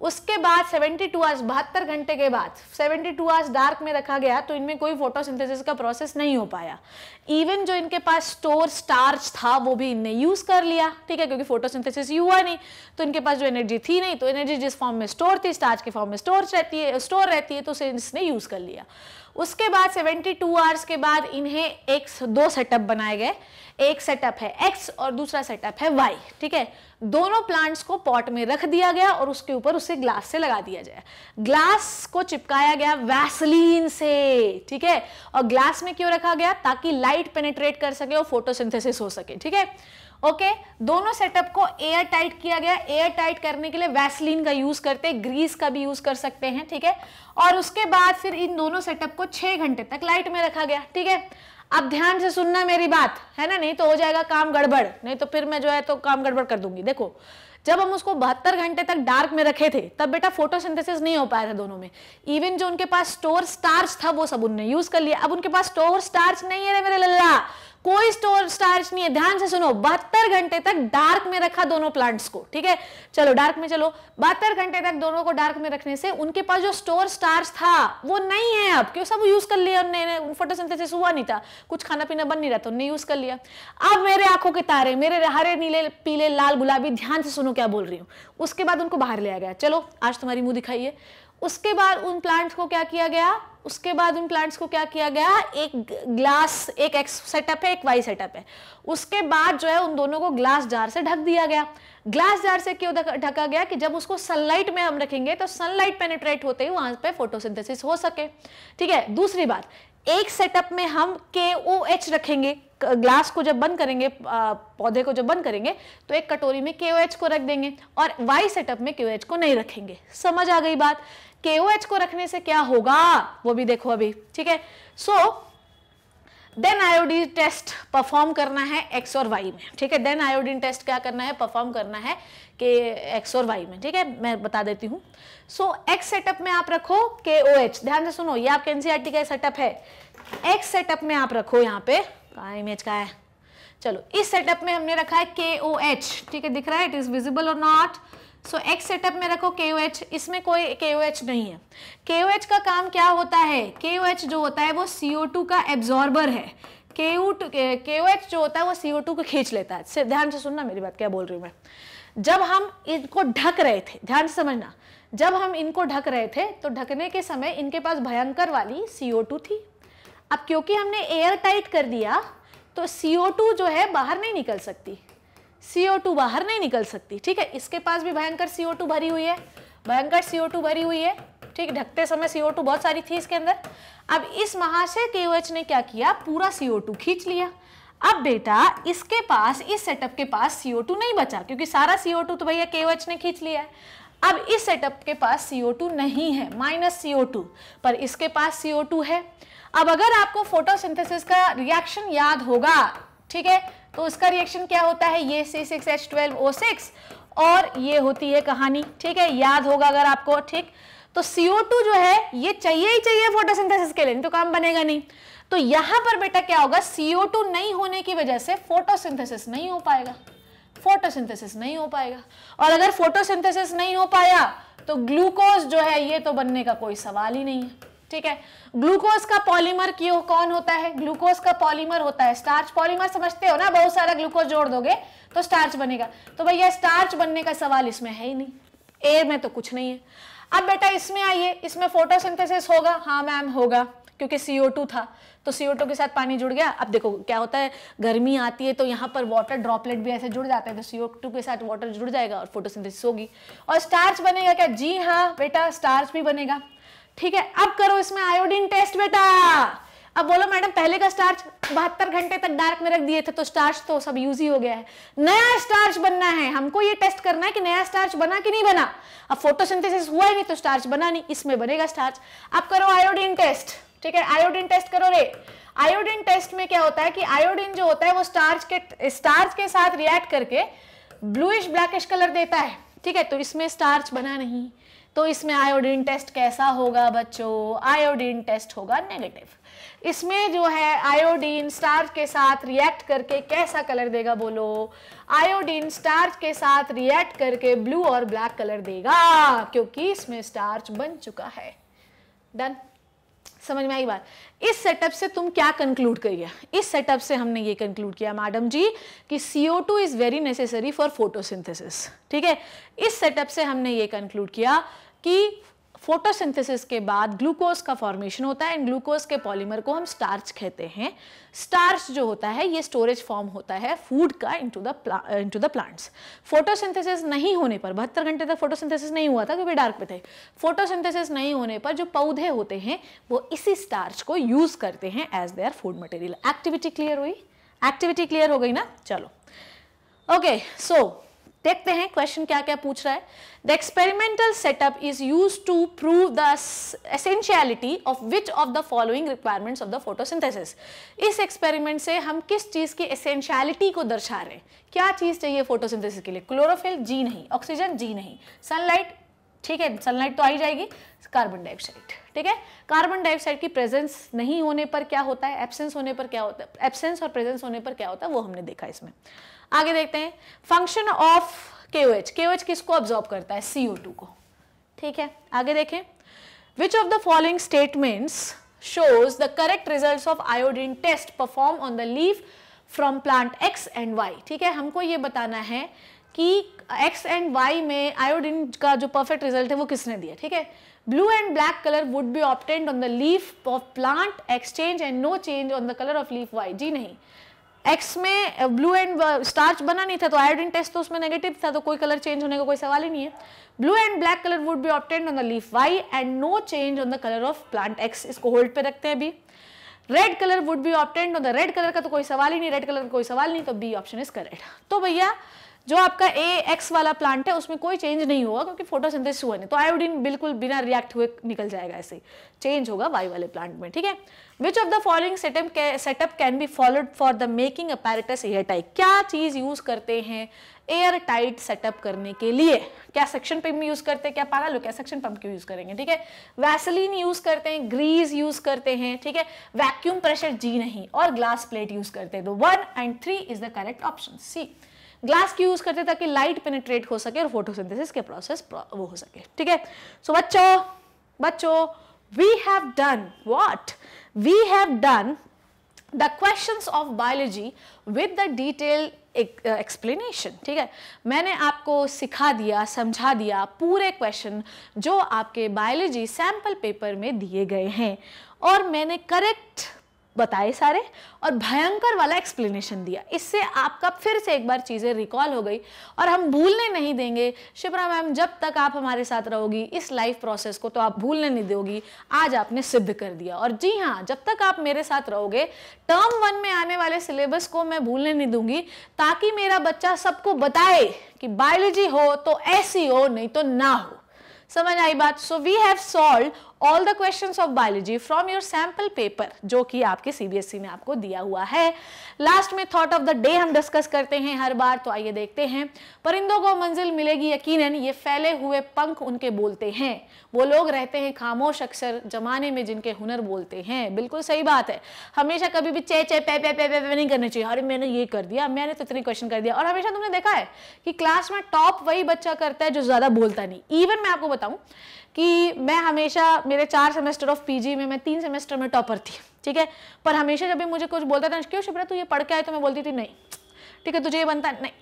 उसके बाद 72 टू आवर्स बहत्तर घंटे के बाद 72 टू आवर्स डार्क में रखा गया तो इनमें कोई फोटोसिंथेसिस का प्रोसेस नहीं हो पाया इवन जो इनके पास स्टोर स्टार्च था वो भी इनने यूज़ कर लिया ठीक है क्योंकि फोटोसिंथेसिस हुआ नहीं तो इनके पास जो एनर्जी थी नहीं तो एनर्जी जिस फॉर्म में स्टोर थी स्टार्च के फॉर्म में स्टोर रहती है स्टोर रहती है तो उसे इसने यूज़ कर लिया उसके बाद सेवेंटी टू आवर्स के बाद इन्हें एक दो सेटअप बनाए गए एक सेटअप है एक्स और दूसरा सेटअप है वाई ठीक है दोनों प्लांट्स को पॉट में रख दिया गया और उसके ऊपर उसे ग्लास से लगा दिया जाए ग्लास को चिपकाया गया वैसलीन से ठीक है और ग्लास में क्यों रखा गया ताकि लाइट पेनेट्रेट कर सके और फोटोसिंथेसिस हो सके ठीक है ओके okay, दोनों सेटअप को एयर टाइट किया गया एयर टाइट करने के लिए वैसलीन का यूज करते हैं ग्रीस का भी यूज कर सकते हैं ठीक है और उसके बाद फिर इन दोनों सेटअप को छह घंटे तक लाइट में रखा गया ठीक है अब ध्यान से सुनना मेरी बात है ना नहीं तो हो जाएगा काम गड़बड़ नहीं तो फिर मैं जो है तो काम गड़बड़ कर दूंगी देखो जब हम उसको बहत्तर घंटे तक डार्क में रखे थे तब बेटा फोटोसिंथेसिस नहीं हो पाया था दोनों में इवन जो उनके पास स्टोर स्टार्च था वो सब उनने यूज कर लिया अब उनके पास स्टोर स्टार्च नहीं है रे मेरे लल्ला कोई स्टोर स्टार्च नहीं है ध्यान से सुनो बहत्तर घंटे तक डार्क में रखा दोनों प्लांट्स को ठीक है चलो डार्क में चलो बहत्तर घंटे तक दोनों को डार्क में रखने से उनके पास जो स्टोर स्टार्च था वो नहीं है अब क्यों सब यूज कर लिया उनने फोटोसिंथेसिस हुआ नहीं था कुछ खाना पीना बन नहीं रहा था तो उनने यूज कर लिया अब मेरे आंखों के तारे मेरे हरे नीले पीले लाल गुलाबी ध्यान से सुनो क्या बोल रही हूँ उसके बाद उनको बाहर लिया गया चलो आज तुम्हारी मुंह दिखाइए उसके बाद उन प्लांट्स को क्या किया गया उसके बाद उन प्लांट्स को क्या किया गया एक ग्लास एक एक्स सेटअप है एक वाई सेटअप है उसके बाद जो है उन दोनों को ग्लास जार से ढक दिया गया ग्लास जार से क्यों ढका गया कि जब उसको सनलाइट में हम रखेंगे तो सनलाइट पेनेट्रेट होते ही वहां पे फोटोसिंथेसिस हो सके ठीक है दूसरी बात एक सेटअप में हम के ओ एच रखेंगे ग्लास को जब बंद करेंगे पौधे को जब बंद करेंगे तो एक कटोरी में के ओ एच को रख देंगे और वाई सेटअप में के ओ एच को नहीं रखेंगे समझ आ गई बात के को रखने से क्या होगा वो भी देखो अभी ठीक है so then iodine test perform करना है एक्स और वाई में ठीक है देन आयोडीन टेस्ट क्या करना है परफॉर्म करना है के एक्स और वाई में ठीक है मैं बता देती हूँ सो एक्स सेटअप में आप रखो के ओ एच ध्यान से सुनो ये आपके एनसीईआरटी e का सेटअप है एक्स सेटअप में आप रखो यहाँ पे कहा इमेज का है चलो इस सेटअप में हमने रखा है के ओ एच ठीक है दिख रहा है इट इज विजिबल और नॉट सो एक्स सेटअप में रखो के ओ एच इसमें कोई के ओ एच नहीं है के ओ एच का काम क्या होता है के ओ एच जो होता है वो सी ओ टू का एब्जॉर्बर है के के ओ एच जो होता है वो सी ओ टू को खींच लेता है ध्यान से सुनना मेरी बात क्या बोल रही हूँ मैं जब हम इनको ढक रहे थे ध्यान से समझना जब हम इनको ढक रहे थे तो ढकने के समय इनके पास भयंकर वाली सी ओ टू थी अब क्योंकि हमने एयर टाइट कर दिया तो सी ओ टू जो है बाहर नहीं निकल सकती CO2 बाहर नहीं निकल सकती ठीक है इसके पास भी भयंकर CO2 भरी हुई है भयंकर CO2 भरी हुई है ठीक ढकते समय CO2 बहुत सारी थी इसके अंदर अब इस महाशय KOH ने क्या किया पूरा CO2 खींच लिया अब बेटा इसके पास इस सेटअप के पास CO2 नहीं बचा क्योंकि सारा CO2 तो भैया के KOH ने खींच लिया है अब इस सेटअप के पास CO2 नहीं है माइनस CO2 पर इसके पास CO2 है अब अगर आपको फोटोसिंथेसिस का रिएक्शन याद होगा ठीक है तो उसका रिएक्शन क्या होता है ये C six H twelve O six और ये होती है कहानी ठीक है याद होगा अगर आपको ठीक तो CO2 जो है ये चाहिए ही चाहिए फोटोसिंथेसिस के लिए तो काम बनेगा नहीं तो यहां पर बेटा क्या होगा CO2 नहीं होने की वजह से फोटोसिंथेसिस नहीं हो पाएगा फोटोसिंथेसिस नहीं हो पाएगा और अगर फोटोसिंथेसिस नहीं हो पाया तो ग्लूकोज जो है ये तो बनने का कोई सवाल ही नहीं है ठीक है ग्लूकोज का पॉलीमर क्यों कौन होता है ग्लूकोज का पॉलीमर होता है स्टार्च पॉलीमर समझते हो ना बहुत सारा ग्लूकोज जोड़ दोगे तो स्टार्च बनेगा तो भैया स्टार्च बनने का सवाल इसमें है ही नहीं एयर में तो कुछ नहीं है अब बेटा इसमें आइए इसमें फोटोसिंथेसिस होगा हाँ मैम होगा क्योंकि CO2 था तो CO2 के साथ पानी जुड़ गया अब देखो क्या होता है गर्मी आती है तो यहाँ पर वाटर ड्रॉपलेट भी ऐसे जुड़ जाते हैं तो CO2 के साथ वाटर जुड़ जाएगा और फोटोसिंथेसिस होगी और स्टार्च बनेगा क्या जी हाँ बेटा स्टार्च भी बनेगा ठीक है अब करो इसमें आयोडीन टेस्ट बेटा अब बोलो मैडम पहले का स्टार्च बहत्तर घंटे तक डार्क में रख दिए थे तो स्टार्च तो सब यूज ही हो गया है नया स्टार्च बनना है हमको ये टेस्ट करना है कि नया स्टार्च बना कि नहीं बना अब फोटोसिंथेसिस हुआ ही नहीं तो स्टार्च बना नहीं इसमें बनेगा स्टार्च अब करो आयोडीन टेस्ट ठीक है आयोडीन टेस्ट करो रे आयोडीन टेस्ट में क्या होता है कि आयोडीन जो होता है वो स्टार्च के स्टार्च के साथ रिएक्ट करके ब्लूइश ब्लैकिश कलर देता है ठीक है तो इसमें स्टार्च बना नहीं तो इसमें आयोडीन टेस्ट कैसा होगा बच्चों आयोडीन टेस्ट होगा नेगेटिव इसमें जो है आयोडीन स्टार्च के साथ रिएक्ट करके कैसा कलर देगा बोलो आयोडीन स्टार्च के साथ रिएक्ट करके ब्लू और ब्लैक कलर देगा क्योंकि इसमें स्टार्च बन चुका है डन समझ में आई बात इस सेटअप से तुम क्या कंक्लूड करिए इस सेटअप से हमने ये कंक्लूड किया मैडम जी कि CO2 two is very necessary for photosynthesis ठीक है इस सेटअप से हमने ये कंक्लूड किया कि फोटोसिंथेसिस के बाद ग्लूकोज का फॉर्मेशन होता है एंड ग्लूकोज के पॉलीमर को हम स्टार्च कहते हैं स्टार्च जो होता है ये स्टोरेज फॉर्म होता है फूड का into the into the plants photosynthesis नहीं होने पर बहत्तर घंटे तक फोटोसिंथेसिस नहीं हुआ था क्योंकि डार्क पे थे फोटोसिंथेसिस नहीं होने पर जो पौधे होते हैं वो इसी स्टार्च को यूज करते हैं as their food material activity clear हुई एक्टिविटी क्लियर हो गई ना चलो ओके सो देखते हैं क्वेश्चन क्या क्या पूछ रहा है the experimental setup is use to prove the essentiality of which of the following requirements of the photosynthesis इस एक्सपेरिमेंट से हम किस चीज़ की एसेंशियलिटी को दर्शा रहे हैं क्या चीज़ चाहिए फोटोसिंथेसिस के लिए क्लोरोफिल जी नहीं ऑक्सीजन जी नहीं सनलाइट ठीक है सनलाइट तो आई जाएगी कार्बन डाइऑक्साइड ठीक है कार्बन डाइऑक्साइड की प्रेजेंस नहीं होने पर क्या होता है एब्सेंस होने पर क्या होता है एब्सेंस और प्रेजेंस होने पर क्या होता है वो हमने देखा इसमें आगे देखते हैं फंक्शन ऑफ KOH KOH किसको ऑब्जॉर्व करता है CO2 को ठीक है आगे देखें which of the following statements shows the correct result of iodine test perform on the leave from plant X and Y ठीक है हमको ये बताना है कि X एंड Y में आयोडीन का जो परफेक्ट रिजल्ट है वो किसने दिया ठीक है blue and black colour would be obtained on the leaf of plant exchange and no change on the colour of leaf Y जी नहीं एक्स में ब्लू एंड स्टार्च बना नहीं था तो आयोडीन टेस्ट तो उसमें नेगेटिव था तो कोई कलर चेंज होने का कोई सवाल ही नहीं है blue and black colour would be obtained on the leaf Y and no change on the colour of plant X इसको होल्ड पे रखते हैं अभी red colour would be obtained on the red colour का तो कोई सवाल ही नहीं रेड कलर का कोई सवाल नहीं तो बी ऑप्शन इज करेक्ट तो भैया जो आपका ए एक्स वाला प्लांट है उसमें कोई चेंज नहीं होगा क्योंकि फोटोसिंथेसिस हुआ नहीं तो आयोडीन बिल्कुल बिना रिएक्ट हुए निकल जाएगा ऐसे चेंज होगा वाई वाले प्लांट में ठीक है which of the following setup setup can be followed for the making apparatus air tight क्या चीज़ यूज़ करते हैं एयर टाइट सेटअप करने के लिए क्या सेक्शन पंप यूज़ करते हैं क्या पारा लो क्या सेक्शन पंप क्यों यूज़ करेंगे ठीक है वैसलिन यूज़ करते हैं ग्रीस यूज़ करते हैं ठीक है वैक्यूम प्रेशर जी नहीं और ग्लास प्लेट यूज़ करते हैं तो one and three is the correct option C glass की यूज करते ताकि लाइट पेनेट्रेट हो सके और फोटोसिंथेसिस के प्रोसेस वो हो सके ठीक है सो बच्चो बच्चो we have done what we have done the question of biology with the detail explanation ठीक है मैंने आपको सिखा दिया समझा दिया पूरे क्वेश्चन जो आपके बायोलॉजी सैम्पल पेपर में दिए गए हैं और मैंने करेक्ट बताए सारे और भयंकर वाला एक्सप्लेनेशन दिया इससे आपका फिर से एक बार चीज़ें रिकॉल हो गई और हम भूलने नहीं देंगे शिप्रा मैम जब तक आप हमारे साथ रहोगी इस लाइफ प्रोसेस को तो आप भूलने नहीं दोगी आज आपने सिद्ध कर दिया और जी हाँ जब तक आप मेरे साथ रहोगे टर्म वन में आने वाले सिलेबस को मैं भूलने नहीं दूंगी ताकि मेरा बच्चा सबको बताए कि बायोलॉजी हो तो ऐसी हो नहीं तो ना हो समझ आई बात so we have solved all the question of biology from your sample paper जो कि आपके सीबीएसई e में आपको दिया हुआ है लास्ट में थॉट ऑफ द डे हम डिस्कस करते हैं हर बार तो आइए देखते हैं परिंदों को मंजिल मिलेगी यकीनन ये फैले हुए पंख उनके बोलते हैं वो लोग रहते हैं खामोश अक्सर जमाने में जिनके हुनर बोलते हैं बिल्कुल सही बात है हमेशा कभी भी चे चे पे पे पे पे, पे नहीं करना चाहिए अरे मैंने ये कर दिया मैंने तो इतने क्वेश्चन कर दिया और हमेशा तुमने देखा है कि क्लास में टॉप वही बच्चा करता है जो ज़्यादा बोलता नहीं इवन मैं आपको बताऊँ कि मैं हमेशा मेरे चार सेमेस्टर ऑफ पीजी में मैं तीन सेमेस्टर में टॉपर थी ठीक है पर हमेशा जब भी मुझे कुछ बोलता था क्यों शिप्रा तू ये पढ़ के आए तो मैं बोलती थी नहीं ठीक है तुझे ये बनता नहीं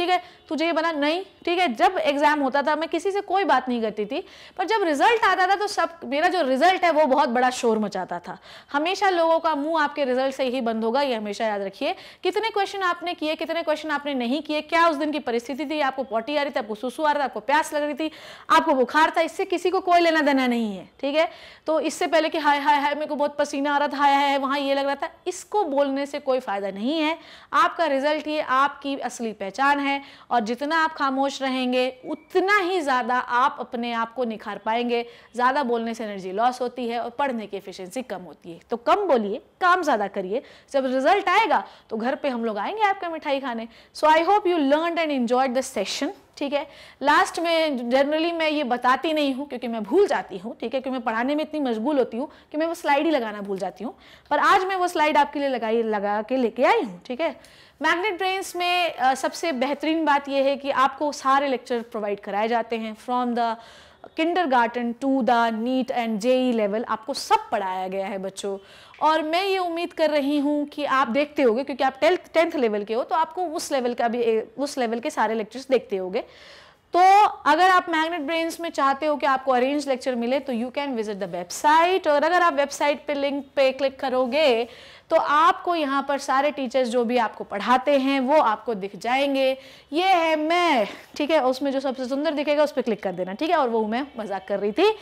ठीक है तुझे ये बना नहीं ठीक है जब एग्जाम होता था मैं किसी से कोई बात नहीं करती थी पर जब रिजल्ट आता था तो सब मेरा जो रिजल्ट है वो बहुत बड़ा शोर मचाता था हमेशा लोगों का मुंह आपके रिजल्ट से ही बंद होगा ये हमेशा याद रखिए कितने क्वेश्चन आपने किए कितने क्वेश्चन आपने नहीं किए क्या उस दिन की परिस्थिति थी आपको पोटी आ रही थी आपको सुसू आ रहा था आपको प्यास लग रही थी आपको बुखार था इससे किसी को कोई लेना देना नहीं है ठीक है तो इससे पहले कि हाय हाय हाय मेरे को बहुत पसीना आ रहा था हाय हाय वहां ये लग रहा था इसको बोलने से कोई फायदा नहीं है आपका रिजल्ट ये आपकी असली पहचान है है और जितना आप खामोश रहेंगे उतना ही ज़्यादा आप अपने आप को निखार पाएंगे ज़्यादा बोलने से एनर्जी लॉस होती है और पढ़ने की एफिशिएंसी कम होती है तो कम बोलिए काम ज़्यादा करिए जब रिजल्ट आएगा तो घर पे हम लोग आएंगे आपका मिठाई खाने so I hope you learn and enjoy the session ठीक है लास्ट में जनरली मैं ये बताती नहीं हूँ क्योंकि मैं भूल जाती हूँ ठीक है क्योंकि मैं पढ़ाने में इतनी मशगूल होती हूँ कि मैं वो स्लाइड ही लगाना भूल जाती हूँ पर आज मैं वो स्लाइड आपके लिए लगाई लगा के लेके आई हूँ ठीक है मैग्नेट ब्रेन्स में सबसे बेहतरीन बात यह है कि आपको सारे लेक्चर प्रोवाइड कराए जाते हैं from the kindergarten to the NEET and JEE level आपको सब पढ़ाया गया है बच्चों और मैं ये उम्मीद कर रही हूँ कि आप देखते होगे क्योंकि आप टेंथ टेंथ लेवल के हो तो आपको उस लेवल का भी उस लेवल के सारे लेक्चर्स देखते होगे तो अगर आप मैग्नेट ब्रेन्स में चाहते हो कि आपको अरेंज लेक्चर मिले तो you can visit the website और अगर आप वेबसाइट पे लिंक पे क्लिक करोगे तो आपको यहाँ पर सारे टीचर्स जो भी आपको पढ़ाते हैं वो आपको दिख जाएंगे ये है मैं ठीक है उसमें जो सबसे सुंदर दिखेगा उस पर क्लिक कर देना ठीक है और वो मैं मजाक कर रही थी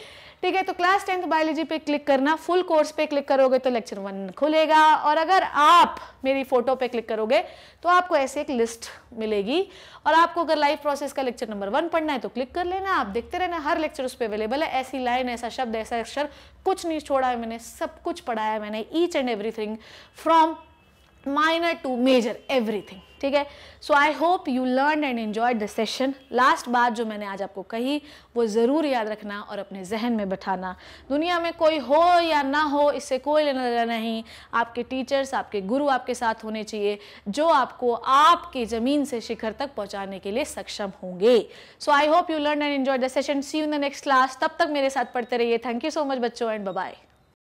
ठीक है तो क्लास टेंथ बायोलॉजी पे क्लिक करना फुल कोर्स पे क्लिक करोगे तो लेक्चर वन खुलेगा और अगर आप मेरी फोटो पे क्लिक करोगे तो आपको ऐसे एक लिस्ट मिलेगी और आपको अगर लाइव प्रोसेस का लेक्चर नंबर वन पढ़ना है तो क्लिक कर लेना आप देखते रहना हर लेक्चर उस पर अवेलेबल है ऐसी लाइन ऐसा शब्द ऐसा अक्षर कुछ नहीं छोड़ा है मैंने सब कुछ पढ़ाया मैंने each and everything from minor to major everything ठीक है so I hope you learn and enjoy the session last बात जो मैंने आज आपको कही वो ज़रूर याद रखना और अपने जहन में बैठाना दुनिया में कोई हो या ना हो इससे कोई लेना देना नहीं आपके टीचर्स आपके गुरु आपके साथ होने चाहिए जो आपको आपके ज़मीन से शिखर तक पहुँचाने के लिए सक्षम होंगे so I hope you learn and enjoy the session see you the next class तब तक मेरे साथ पढ़ते रहिए थैंक यू सो मच बच्चों एंड बाय